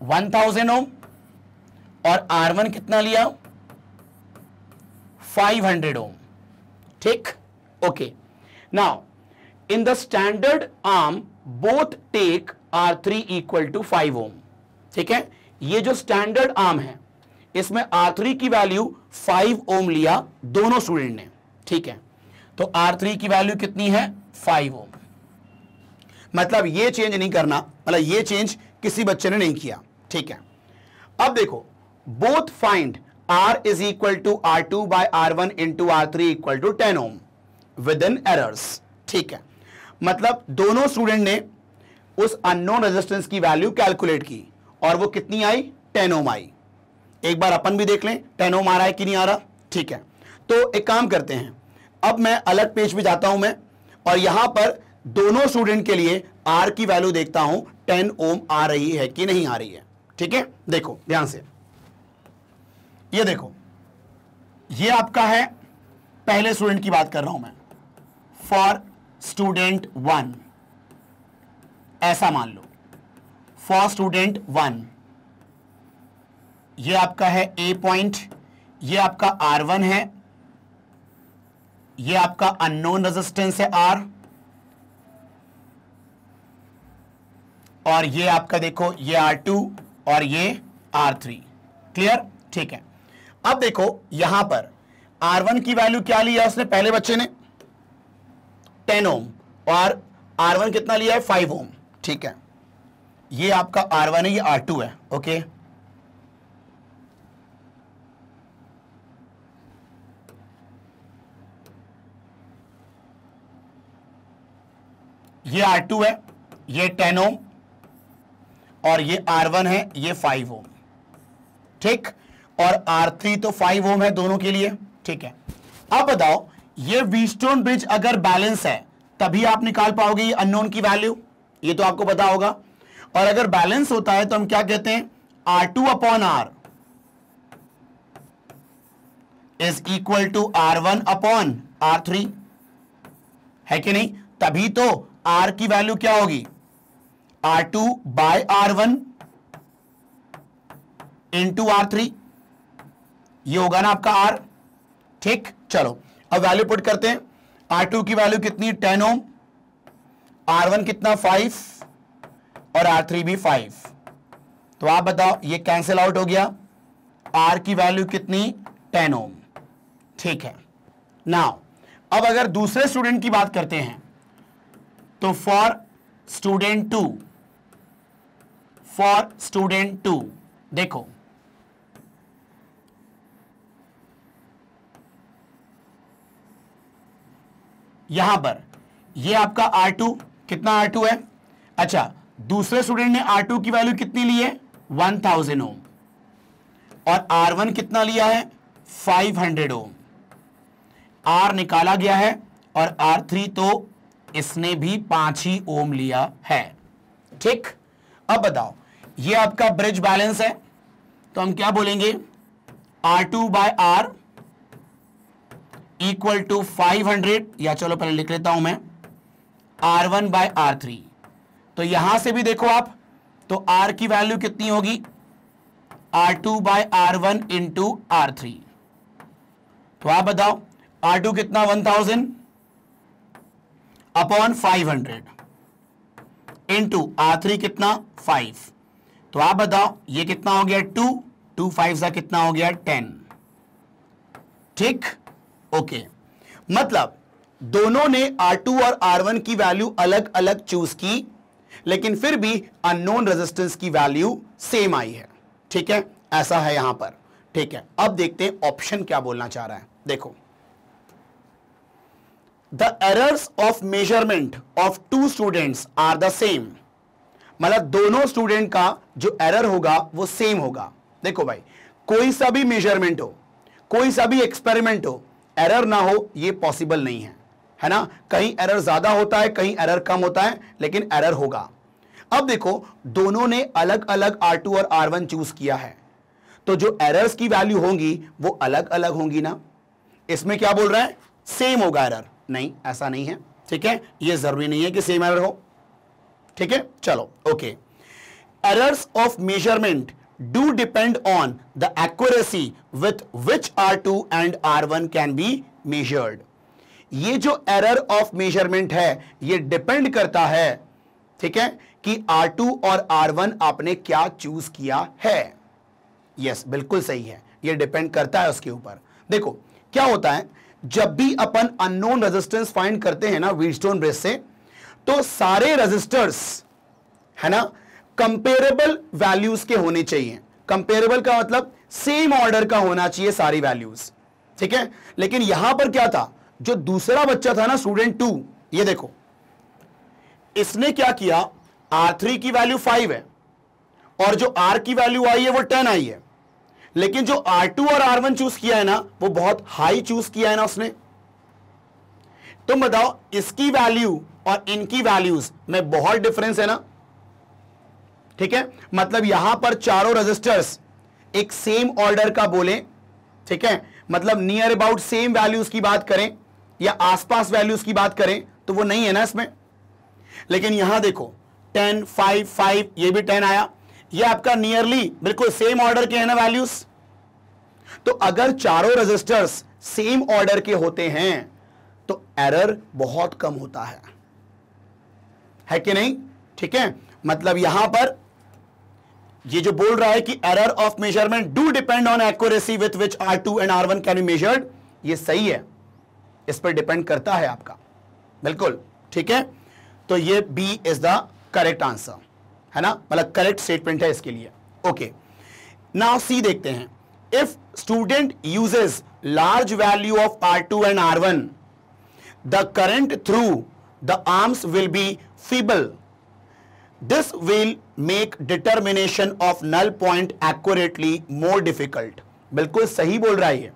वन थाउजेंड ओम और आर वन कितना लिया 500 ओम ठीक okay now in the standard arm both take R three equal to five ohm ठीक है ये जो स्टैंडर्ड आर्म है इसमें आर थ्री की वैल्यू फाइव ओम लिया दोनों स्टूडेंट ने ठीक है तो आर थ्री की वैल्यू कितनी है फाइव ओम मतलब ये चेंज नहीं करना मतलब ये चेंज किसी बच्चे ने नहीं किया ठीक है अब देखो both find R two equal to R2 by R1 R three equal to ten ohm within errors ठीक है मतलब दोनों स्टूडेंट ने उस अननोन रेजिस्टेंस की वैल्यू कैलकुलेट की और वो कितनी आई टेन ओम आई एक बार अपन भी देख लें टेन ओम आ रहा है कि नहीं आ रहा ठीक है तो एक काम करते हैं अब मैं अलग पेज पे जाता हूं मैं और यहां पर दोनों स्टूडेंट के लिए आर की वैल्यू देखता हूं टेन ओम आ रही है कि नहीं आ रही है ठीक है देखो ध्यान से ये देखो ये आपका है पहले स्टूडेंट की बात कर रहा हूं मैं फॉर स्टूडेंट वन ऐसा मान लो फॉर स्टूडेंट वन ये आपका है ए पॉइंट ये आपका आर वन है ये आपका अननोन रेजिस्टेंस है आर और ये आपका देखो ये आर टू और ये आर थ्री क्लियर ठीक है अब देखो यहां पर R1 की वैल्यू क्या लिया उसने पहले बच्चे ने 10 ओम और R1 कितना लिया है 5 ओम ठीक है ये आपका R1 है ये R2 है ओके ये R2 है ये 10 ओम और ये R1 है ये 5 ओम ठीक और R3 तो 5 ओम है दोनों के लिए ठीक है अब बताओ ये वीस्टोन ब्रिज अगर बैलेंस है तभी आप निकाल पाओगे ये अननोन की वैल्यू ये तो आपको पता होगा और अगर बैलेंस होता है तो हम क्या कहते हैं R two upon R is equal to R one upon R three है कि नहीं तभी तो आर की वैल्यू क्या होगी R two by R one into R three ये होगा ना आपका आर ठीक चलो अब वैल्यू पुट करते हैं आर टू की वैल्यू कितनी टेन ओम आर वन कितना फाइव और आर थ्री भी फाइव तो आप बताओ ये कैंसिल आउट हो गया आर की वैल्यू कितनी टेन ओम ठीक है नाउ अब अगर दूसरे स्टूडेंट की बात करते हैं तो for student two for student two देखो यहां पर ये आपका आर टू कितना आर टू है अच्छा दूसरे स्टूडेंट ने आर टू की वैल्यू कितनी ली है वन थाउजेंड ओम और आर वन कितना लिया है फाइव हंड्रेड ओम आर निकाला गया है और आर थ्री तो इसने भी पांच ही ओम लिया है ठीक अब बताओ ये आपका ब्रिज बैलेंस है तो हम क्या बोलेंगे R two by R equal to 500 या चलो पहले लिख लेता हूं मैं R one by R three तो यहां से भी देखो आप तो आर की वैल्यू कितनी होगी R two by R one into R three तो आप बताओ आर टू कितना one thousand upon five hundred into R three कितना फाइव तो आप बताओ ये कितना हो गया टू टू फाइव सा कितना हो गया टेन ठीक ओके मतलब दोनों ने R2 और R1 की वैल्यू अलग अलग चूज की लेकिन फिर भी अननोन रेजिस्टेंस की वैल्यू सेम आई है ठीक है ऐसा है यहां पर ठीक है अब देखते हैं ऑप्शन क्या बोलना चाह रहा है देखो the errors of measurement of two students are the same मतलब दोनों स्टूडेंट का जो एरर होगा वो सेम होगा देखो भाई कोई सा भी मेजरमेंट हो कोई सा भी एक्सपेरिमेंट हो एरर ना हो ये पॉसिबल नहीं है है ना कहीं एरर ज़्यादा होता है कहीं एरर कम होता है लेकिन एरर होगा अब देखो दोनों ने अलग अलग R2 और R1 चूज किया है तो जो एरर्स की वैल्यू होंगी वो अलग अलग होंगी ना इसमें क्या बोल रहा है सेम होगा एरर नहीं ऐसा नहीं है ठीक है ये जरूरी नहीं है कि सेम एरर हो ठीक है चलो okay errors of measurement do depend on the accuracy with which R two and R one can be measured ये जो एरर ऑफ मेजरमेंट है ये डिपेंड करता है ठीक है कि R2 और R1 आपने क्या चूज किया है यस yes, बिल्कुल सही है ये डिपेंड करता है उसके ऊपर देखो क्या होता है जब भी अपन अननोन रेजिस्टेंस फाइंड करते हैं ना वीडस्टोन ब्रेस से तो सारे रेजिस्टर्स है ना कंपेरेबल वैल्यूज के होने चाहिए कंपेरेबल का मतलब सेम ऑर्डर का होना चाहिए सारी वैल्यूज ठीक है लेकिन यहां पर क्या था जो दूसरा बच्चा था ना स्टूडेंट टू ये देखो इसने क्या किया आर थ्री की वैल्यू फाइव है और जो आर की वैल्यू आई है वो टेन आई है लेकिन जो आर टू और आर वन चूज किया है ना वो बहुत हाई चूज किया है ना उसने तुम बताओ इसकी वैल्यू और इनकी वैल्यूज में बहुत डिफरेंस है ना ठीक है मतलब यहां पर चारों रजिस्टर्स एक सेम ऑर्डर का बोले ठीक है मतलब नियर अबाउट सेम वैल्यूज की बात करें या आसपास वैल्यूज की बात करें तो वो नहीं है ना इसमें लेकिन यहां देखो टेन फाइव फाइव ये भी टेन आया ये आपका नियरली बिल्कुल सेम ऑर्डर के है ना वैल्यूज तो अगर चारों रजिस्टर्स सेम ऑर्डर के होते हैं तो एरर बहुत कम होता है है कि नहीं ठीक है मतलब यहां पर ये जो बोल रहा है कि error of measurement do depend on accuracy with which R two and R one can be measured ये सही है इस पर डिपेंड करता है आपका बिल्कुल ठीक है तो ये B is the correct answer है ना मतलब करेक्ट स्टेटमेंट है इसके लिए ओके नाउ सी देखते हैं if student uses large value of R two and R one the current through the arms will be feeble this will make determination of null point accurately more difficult बिल्कुल सही बोल रहा है ये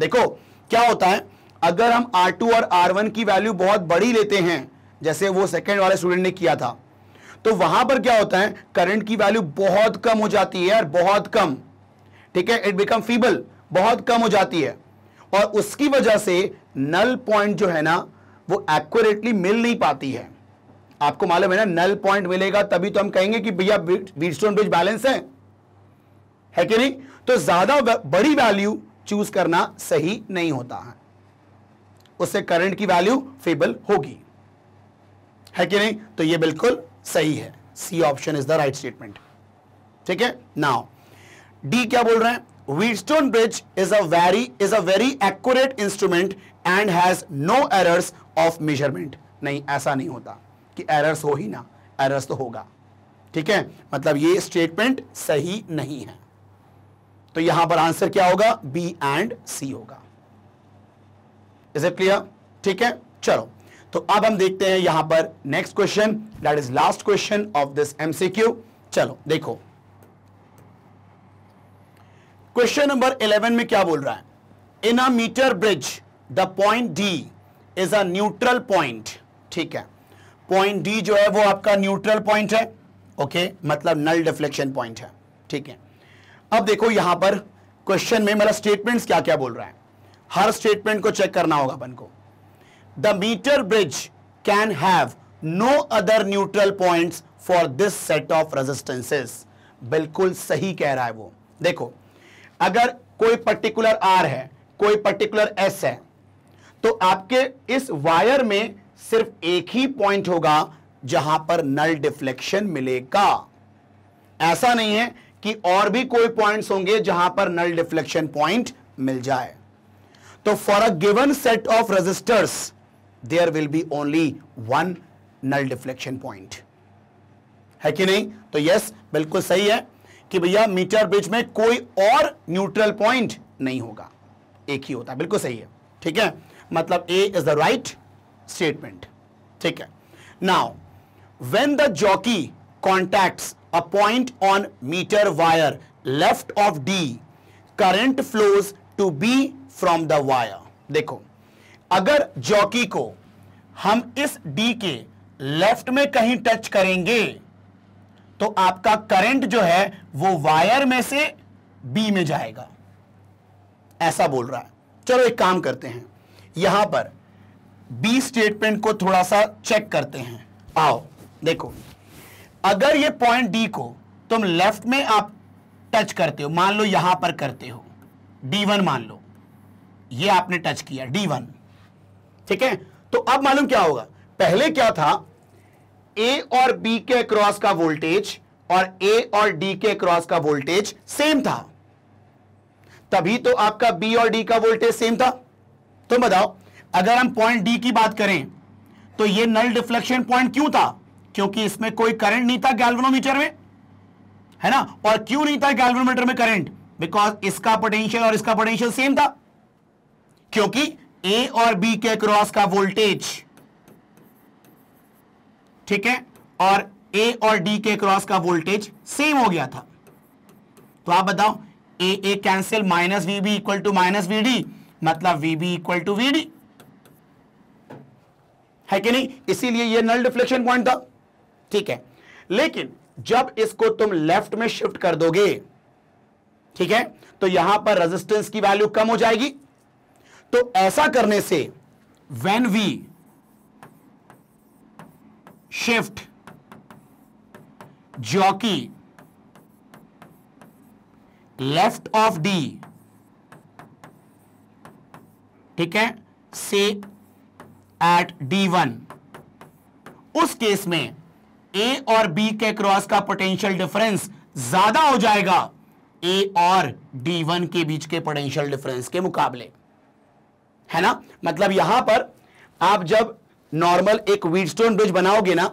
देखो क्या होता है अगर हम R2 और R1 की वैल्यू बहुत बड़ी लेते हैं जैसे वो सेकेंड वाले स्टूडेंट ने किया था तो वहां पर क्या होता है करंट की वैल्यू बहुत कम हो जाती है और बहुत कम ठीक है इट बिकम फीबल बहुत कम हो जाती है और उसकी वजह से नल पॉइंट जो है ना वो एक्यूरेटली मिल नहीं पाती है आपको मालूम है ना नल पॉइंट मिलेगा तभी तो हम कहेंगे कि भैया बीटस्टोन ब्रिज बैलेंस है है कि नहीं तो ज्यादा बड़ी वैल्यू चूज करना सही नहीं होता है उससे करंट की वैल्यू फेबल होगी है कि नहीं तो ये बिल्कुल सही है C option is the right statement ठीक है नाउ डी क्या बोल रहे हैं Wheatstone bridge is a very is a very accurate instrument and has no errors of measurement नहीं ऐसा नहीं होता कि एरर्स हो ही ना एरर्स तो होगा ठीक है मतलब ये स्टेटमेंट सही नहीं है तो यहां पर आंसर क्या होगा बी एंड सी होगा इज इट क्लियर ठीक है चलो तो अब हम देखते हैं यहां पर next question that is last question of this MCQ चलो देखो क्वेश्चन नंबर 11 में क्या बोल रहा है in a metre bridge the point D is a neutral point ठीक है पॉइंट डी जो है वो आपका न्यूट्रल पॉइंट है ओके मतलब नल डिफ्लेक्शन पॉइंट है ठीक है अब देखो यहां पर क्वेश्चन में मेरा स्टेटमेंट क्या क्या बोल रहा है हर स्टेटमेंट को चेक करना होगा अपन को the metre bridge can have no other neutral point for this set of resistances बिल्कुल सही कह रहा है वो देखो अगर कोई पर्टिकुलर आर है कोई पर्टिकुलर एस है तो आपके इस वायर में सिर्फ एक ही पॉइंट होगा जहां पर नल डिफ्लेक्शन मिलेगा ऐसा नहीं है कि और भी कोई पॉइंट्स होंगे जहां पर नल डिफ्लेक्शन पॉइंट मिल जाए तो for a given set of resistors there will be only one null deflection point है कि नहीं तो यस बिल्कुल सही है कि भैया मीटर ब्रिज में कोई और न्यूट्रल पॉइंट नहीं होगा एक ही होता है बिल्कुल सही है ठीक है मतलब A is the right statement ठीक है now when the jockey contacts a point on meter wire left of D, current flows to B from the wire. देखो अगर जॉकी को हम इस डी के लेफ्ट में कहीं टच करेंगे तो आपका करंट जो है वो वायर में से बी में जाएगा ऐसा बोल रहा है चलो एक काम करते हैं यहां पर बी स्टेटमेंट को थोड़ा सा चेक करते हैं आओ देखो अगर ये पॉइंट डी को तुम लेफ्ट में आप टच करते हो मान लो यहां पर करते हो डी वन मान लो ये आपने टच किया डी वन ठीक है तो अब मालूम क्या होगा पहले क्या था ए और बी के क्रॉस का वोल्टेज और ए और डी के क्रॉस का वोल्टेज सेम था तभी तो आपका बी और डी का वोल्टेज सेम था तुम बताओ अगर हम पॉइंट डी की बात करें तो ये नल डिफ्लेक्शन पॉइंट क्यों था क्योंकि इसमें कोई करंट नहीं था गैल्वनोमीटर में है ना और क्यों नहीं था गैल्वनोमीटर में करंट बिकॉज इसका पोटेंशियल और इसका पोटेंशियल सेम था क्योंकि ए और बी के क्रॉस का वोल्टेज ठीक है और ए और डी के क्रॉस का वोल्टेज सेम हो गया था तो आप बताओ A A cancel minus V B equal to minus V D मतलब V B equal to V D है कि नहीं इसीलिए ये नल डिफ्लेक्शन पॉइंट था ठीक है लेकिन जब इसको तुम लेफ्ट में शिफ्ट कर दोगे ठीक है तो यहां पर रेजिस्टेंस की वैल्यू कम हो जाएगी तो ऐसा करने से when we shift jockey left of D ठीक है से एट डी वन उस केस में ए और बी के क्रॉस का पोटेंशियल डिफरेंस ज्यादा हो जाएगा ए और डी वन के बीच के पोटेंशियल डिफरेंस के मुकाबले है ना मतलब यहां पर आप जब नॉर्मल एक वीडस्टोन ब्रिज बनाओगे ना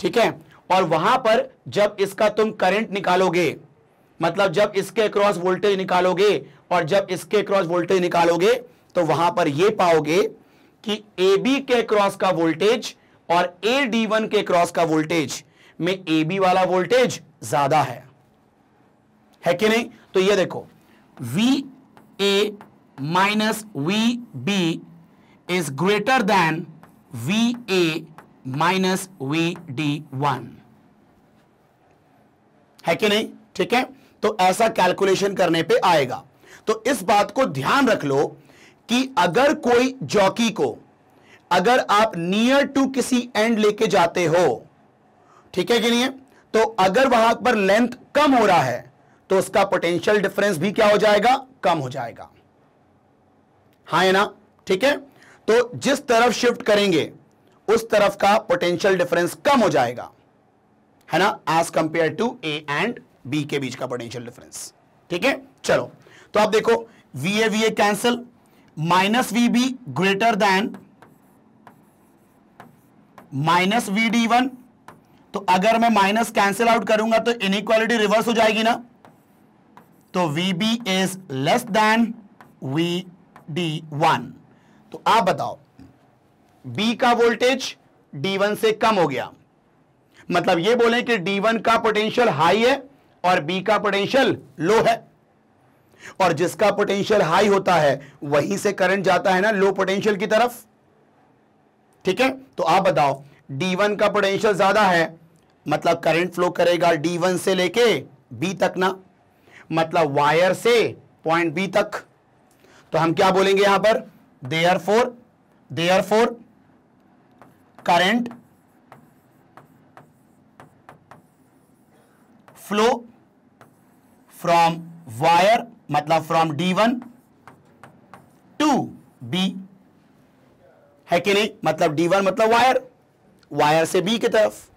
ठीक है और वहां पर जब इसका तुम करंट निकालोगे मतलब जब इसके क्रॉस वोल्टेज निकालोगे और जब इसके क्रॉस वोल्टेज निकालोगे तो वहां पर यह पाओगे कि ए बी के क्रॉस का वोल्टेज और ए डी वन के क्रॉस का वोल्टेज में ए बी वाला वोल्टेज ज्यादा है है कि नहीं तो ये देखो V A minus V B is greater than V A minus V D one है कि नहीं ठीक है तो ऐसा कैलकुलेशन करने पे आएगा तो इस बात को ध्यान रख लो कि अगर कोई जॉकी को अगर आप नियर टू किसी एंड लेके जाते हो ठीक है कि नहीं है तो अगर वहां पर लेंथ कम हो रहा है तो उसका पोटेंशियल डिफरेंस भी क्या हो जाएगा कम हो जाएगा हा है ना ठीक है तो जिस तरफ शिफ्ट करेंगे उस तरफ का पोटेंशियल डिफरेंस कम हो जाएगा है ना as compare to A and B के बीच का पोटेंशियल डिफरेंस ठीक है चलो तो आप देखो V A V A cancel minus V B greater than minus V D one तो अगर मैं माइनस कैंसिल आउट करूंगा तो इनइक्वालिटी रिवर्स हो जाएगी ना तो V B is less than V D one तो आप बताओ बी का वोल्टेज डी वन से कम हो गया मतलब ये बोले कि डी वन का पोटेंशियल हाई है और बी का पोटेंशियल लो है और जिसका पोटेंशियल हाई होता है वहीं से करंट जाता है ना लो पोटेंशियल की तरफ ठीक है तो आप बताओ D1 का पोटेंशियल ज्यादा है मतलब करंट फ्लो करेगा D1 से लेके B तक ना मतलब वायर से पॉइंट B तक तो हम क्या बोलेंगे यहां पर therefore therefore current flow from wire मतलब from D one to B है कि नहीं मतलब डी वन मतलब वायर वायर से बी की तरफ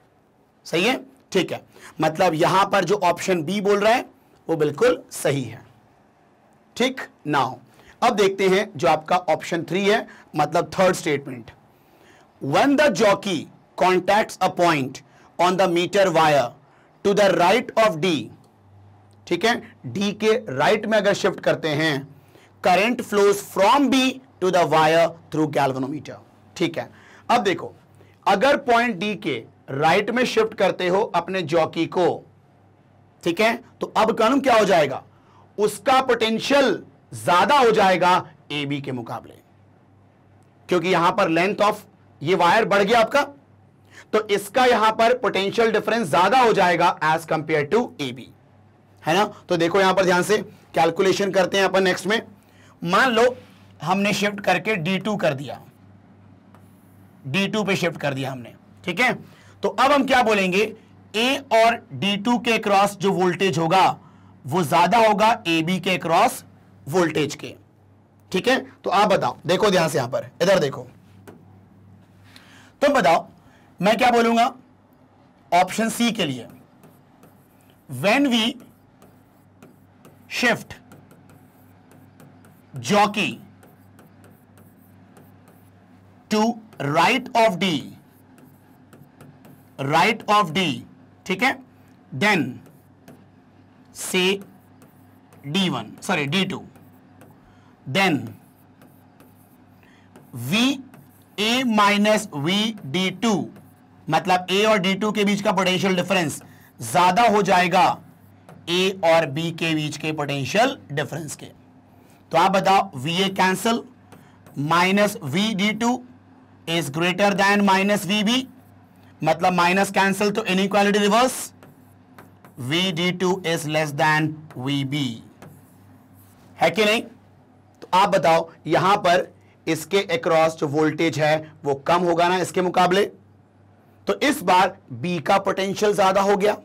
सही है ठीक है मतलब यहां पर जो ऑप्शन बी बोल रहा है वो बिल्कुल सही है ठीक नाउ अब देखते हैं जो आपका ऑप्शन थ्री है मतलब third statement one the jockey contact a point on the metre wire to the right of D ठीक है डी के राइट में अगर शिफ्ट करते हैं current flows from B to the wire through galvanometer ठीक है अब देखो अगर पॉइंट डी के राइट में शिफ्ट करते हो अपने जॉकी को ठीक है तो अब कानून क्या हो जाएगा उसका पोटेंशियल ज्यादा हो जाएगा ए बी के मुकाबले क्योंकि यहां पर लेंथ ऑफ ये वायर बढ़ गया आपका तो इसका यहां पर पोटेंशियल डिफरेंस ज्यादा हो जाएगा as compare to A B है ना तो देखो यहां पर ध्यान से कैलकुलेशन करते हैं अपन नेक्स्ट में मान लो हमने शिफ्ट करके डी टू कर दिया डी टू पे शिफ्ट कर दिया हमने ठीक है तो अब हम क्या बोलेंगे A और D2 के क्रॉस जो वोल्टेज होगा वो ज्यादा होगा ए बी के क्रॉस वोल्टेज के ठीक है तो आप बताओ देखो ध्यान से यहां पर इधर देखो तुम तो बताओ मैं क्या बोलूंगा ऑप्शन सी के लिए when we shift jockey to right of D right of D ठीक है देन से D one sorry D two then V A minus V D two मतलब ए और डी टू के बीच का पोटेंशियल डिफरेंस ज्यादा हो जाएगा ए और बी के बीच के पोटेंशियल डिफरेंस के तो आप बताओ V A cancel minus V D two is greater than minus V B मतलब माइनस कैंसिल तो inequality reverse V D two is less than V B है कि नहीं तो आप बताओ यहां पर इसके अक्रॉस जो वोल्टेज है वो कम होगा ना इसके मुकाबले तो इस बार बी का पोटेंशियल ज्यादा हो गया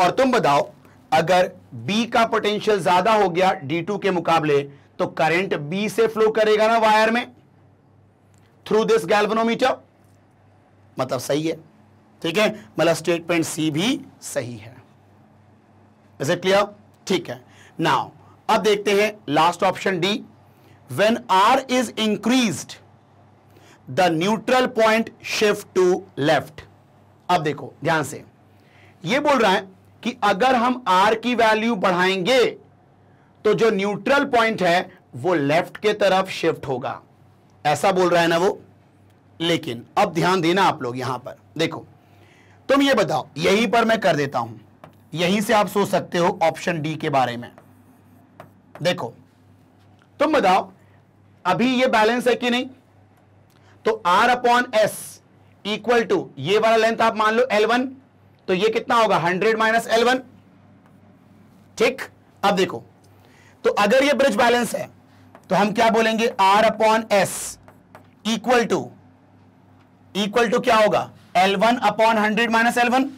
और तुम बताओ अगर बी का पोटेंशियल ज्यादा हो गया डी टू के मुकाबले तो करंट बी से फ्लो करेगा ना वायर में थ्रू दिस गैल्वनोमीटर मतलब सही है ठीक है मतलब स्टेटमेंट सी भी सही है इज इट क्लियर ठीक है नाउ अब देखते हैं last option D when R is increased the neutral point shift to left अब देखो ध्यान से ये बोल रहा है कि अगर हम आर की वैल्यू बढ़ाएंगे तो जो न्यूट्रल पॉइंट है वो लेफ्ट के तरफ शिफ्ट होगा ऐसा बोल रहा है ना वो लेकिन अब ध्यान देना आप लोग यहां पर देखो तुम ये बताओ यहीं पर मैं कर देता हूं यहीं से आप सोच सकते हो ऑप्शन डी के बारे में देखो तुम बताओ अभी ये बैलेंस है कि नहीं तो R upon S equal to ये वाला लेंथ आप मान लो एल वन तो ये कितना होगा हंड्रेड माइनस एल वन ठीक अब देखो तो अगर ये ब्रिज बैलेंस है तो हम क्या बोलेंगे R upon S equal to equal to क्या होगा L one upon hundred minus L one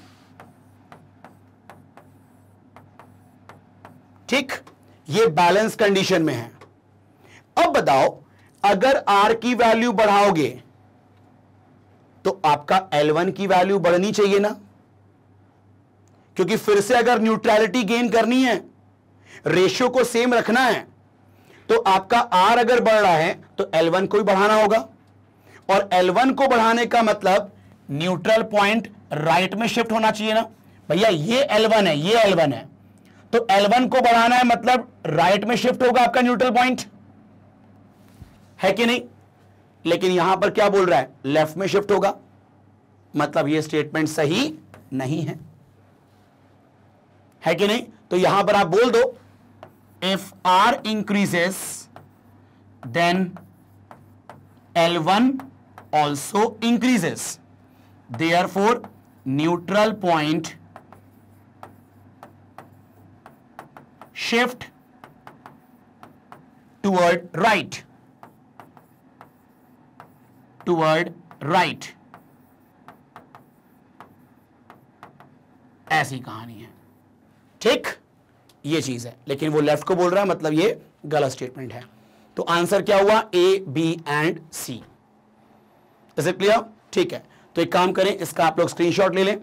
ठीक ये बैलेंस कंडीशन में है अब बताओ अगर आर की वैल्यू बढ़ाओगे तो आपका एल वन की वैल्यू बढ़नी चाहिए ना क्योंकि फिर से अगर न्यूट्रलिटी गेन करनी है रेशियो को सेम रखना है तो आपका आर अगर बढ़ रहा है तो एल वन को भी बढ़ाना होगा और एल वन को बढ़ाने का मतलब न्यूट्रल पॉइंट राइट में शिफ्ट होना चाहिए ना भैया ये एल वन है ये एल वन है तो एल वन को बढ़ाना है मतलब राइट में शिफ्ट होगा आपका न्यूट्रल पॉइंट है कि नहीं लेकिन यहां पर क्या बोल रहा है लेफ्ट में शिफ्ट होगा मतलब ये स्टेटमेंट सही नहीं है है कि नहीं तो यहां पर आप बोल दो if R increases then L one also increases R for neutral point shift toward right toward right ऐसी कहानी है ठीक ये चीज है लेकिन वो लेफ्ट को बोल रहा है मतलब ये गलत स्टेटमेंट है तो आंसर क्या हुआ A B and C is it clear ठीक है तो एक काम करें इसका आप लोग स्क्रीनशॉट ले लें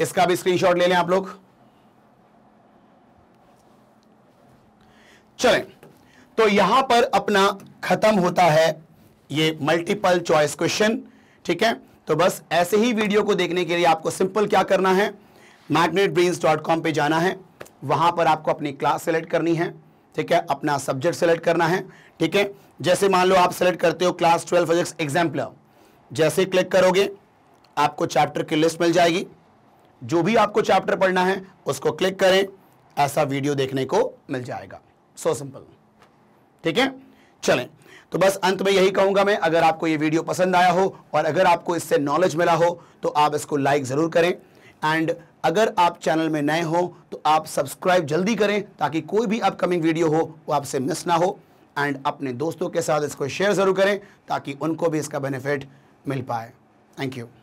इसका भी स्क्रीनशॉट ले लें आप लोग चलें तो यहां पर अपना खत्म होता है ये मल्टीपल चॉइस क्वेश्चन ठीक है तो बस ऐसे ही वीडियो को देखने के लिए आपको सिंपल क्या करना है कॉम पे जाना है वहाँ पर आपको अपनी क्लास सेलेक्ट करनी है ठीक है अपना सब्जेक्ट सेलेक्ट करना है ठीक है जैसे मान लो आप सेलेक्ट करते हो क्लास ट्वेल्व फिजिक्स एग्जाम्पल जैसे क्लिक करोगे आपको चैप्टर की लिस्ट मिल जाएगी जो भी आपको चैप्टर पढ़ना है उसको क्लिक करें ऐसा वीडियो देखने को मिल जाएगा सो सिंपल ठीक है चलें तो बस अंत में यही कहूंगा मैं अगर आपको ये वीडियो पसंद आया हो और अगर आपको इससे नॉलेज मिला हो तो आप इसको लाइक ज़रूर करें एंड अगर आप चैनल में नए हो तो आप सब्सक्राइब जल्दी करें ताकि कोई भी अपकमिंग वीडियो हो वो आपसे मिस ना हो एंड अपने दोस्तों के साथ इसको शेयर ज़रूर करें ताकि उनको भी इसका बेनिफिट मिल पाए थैंक यू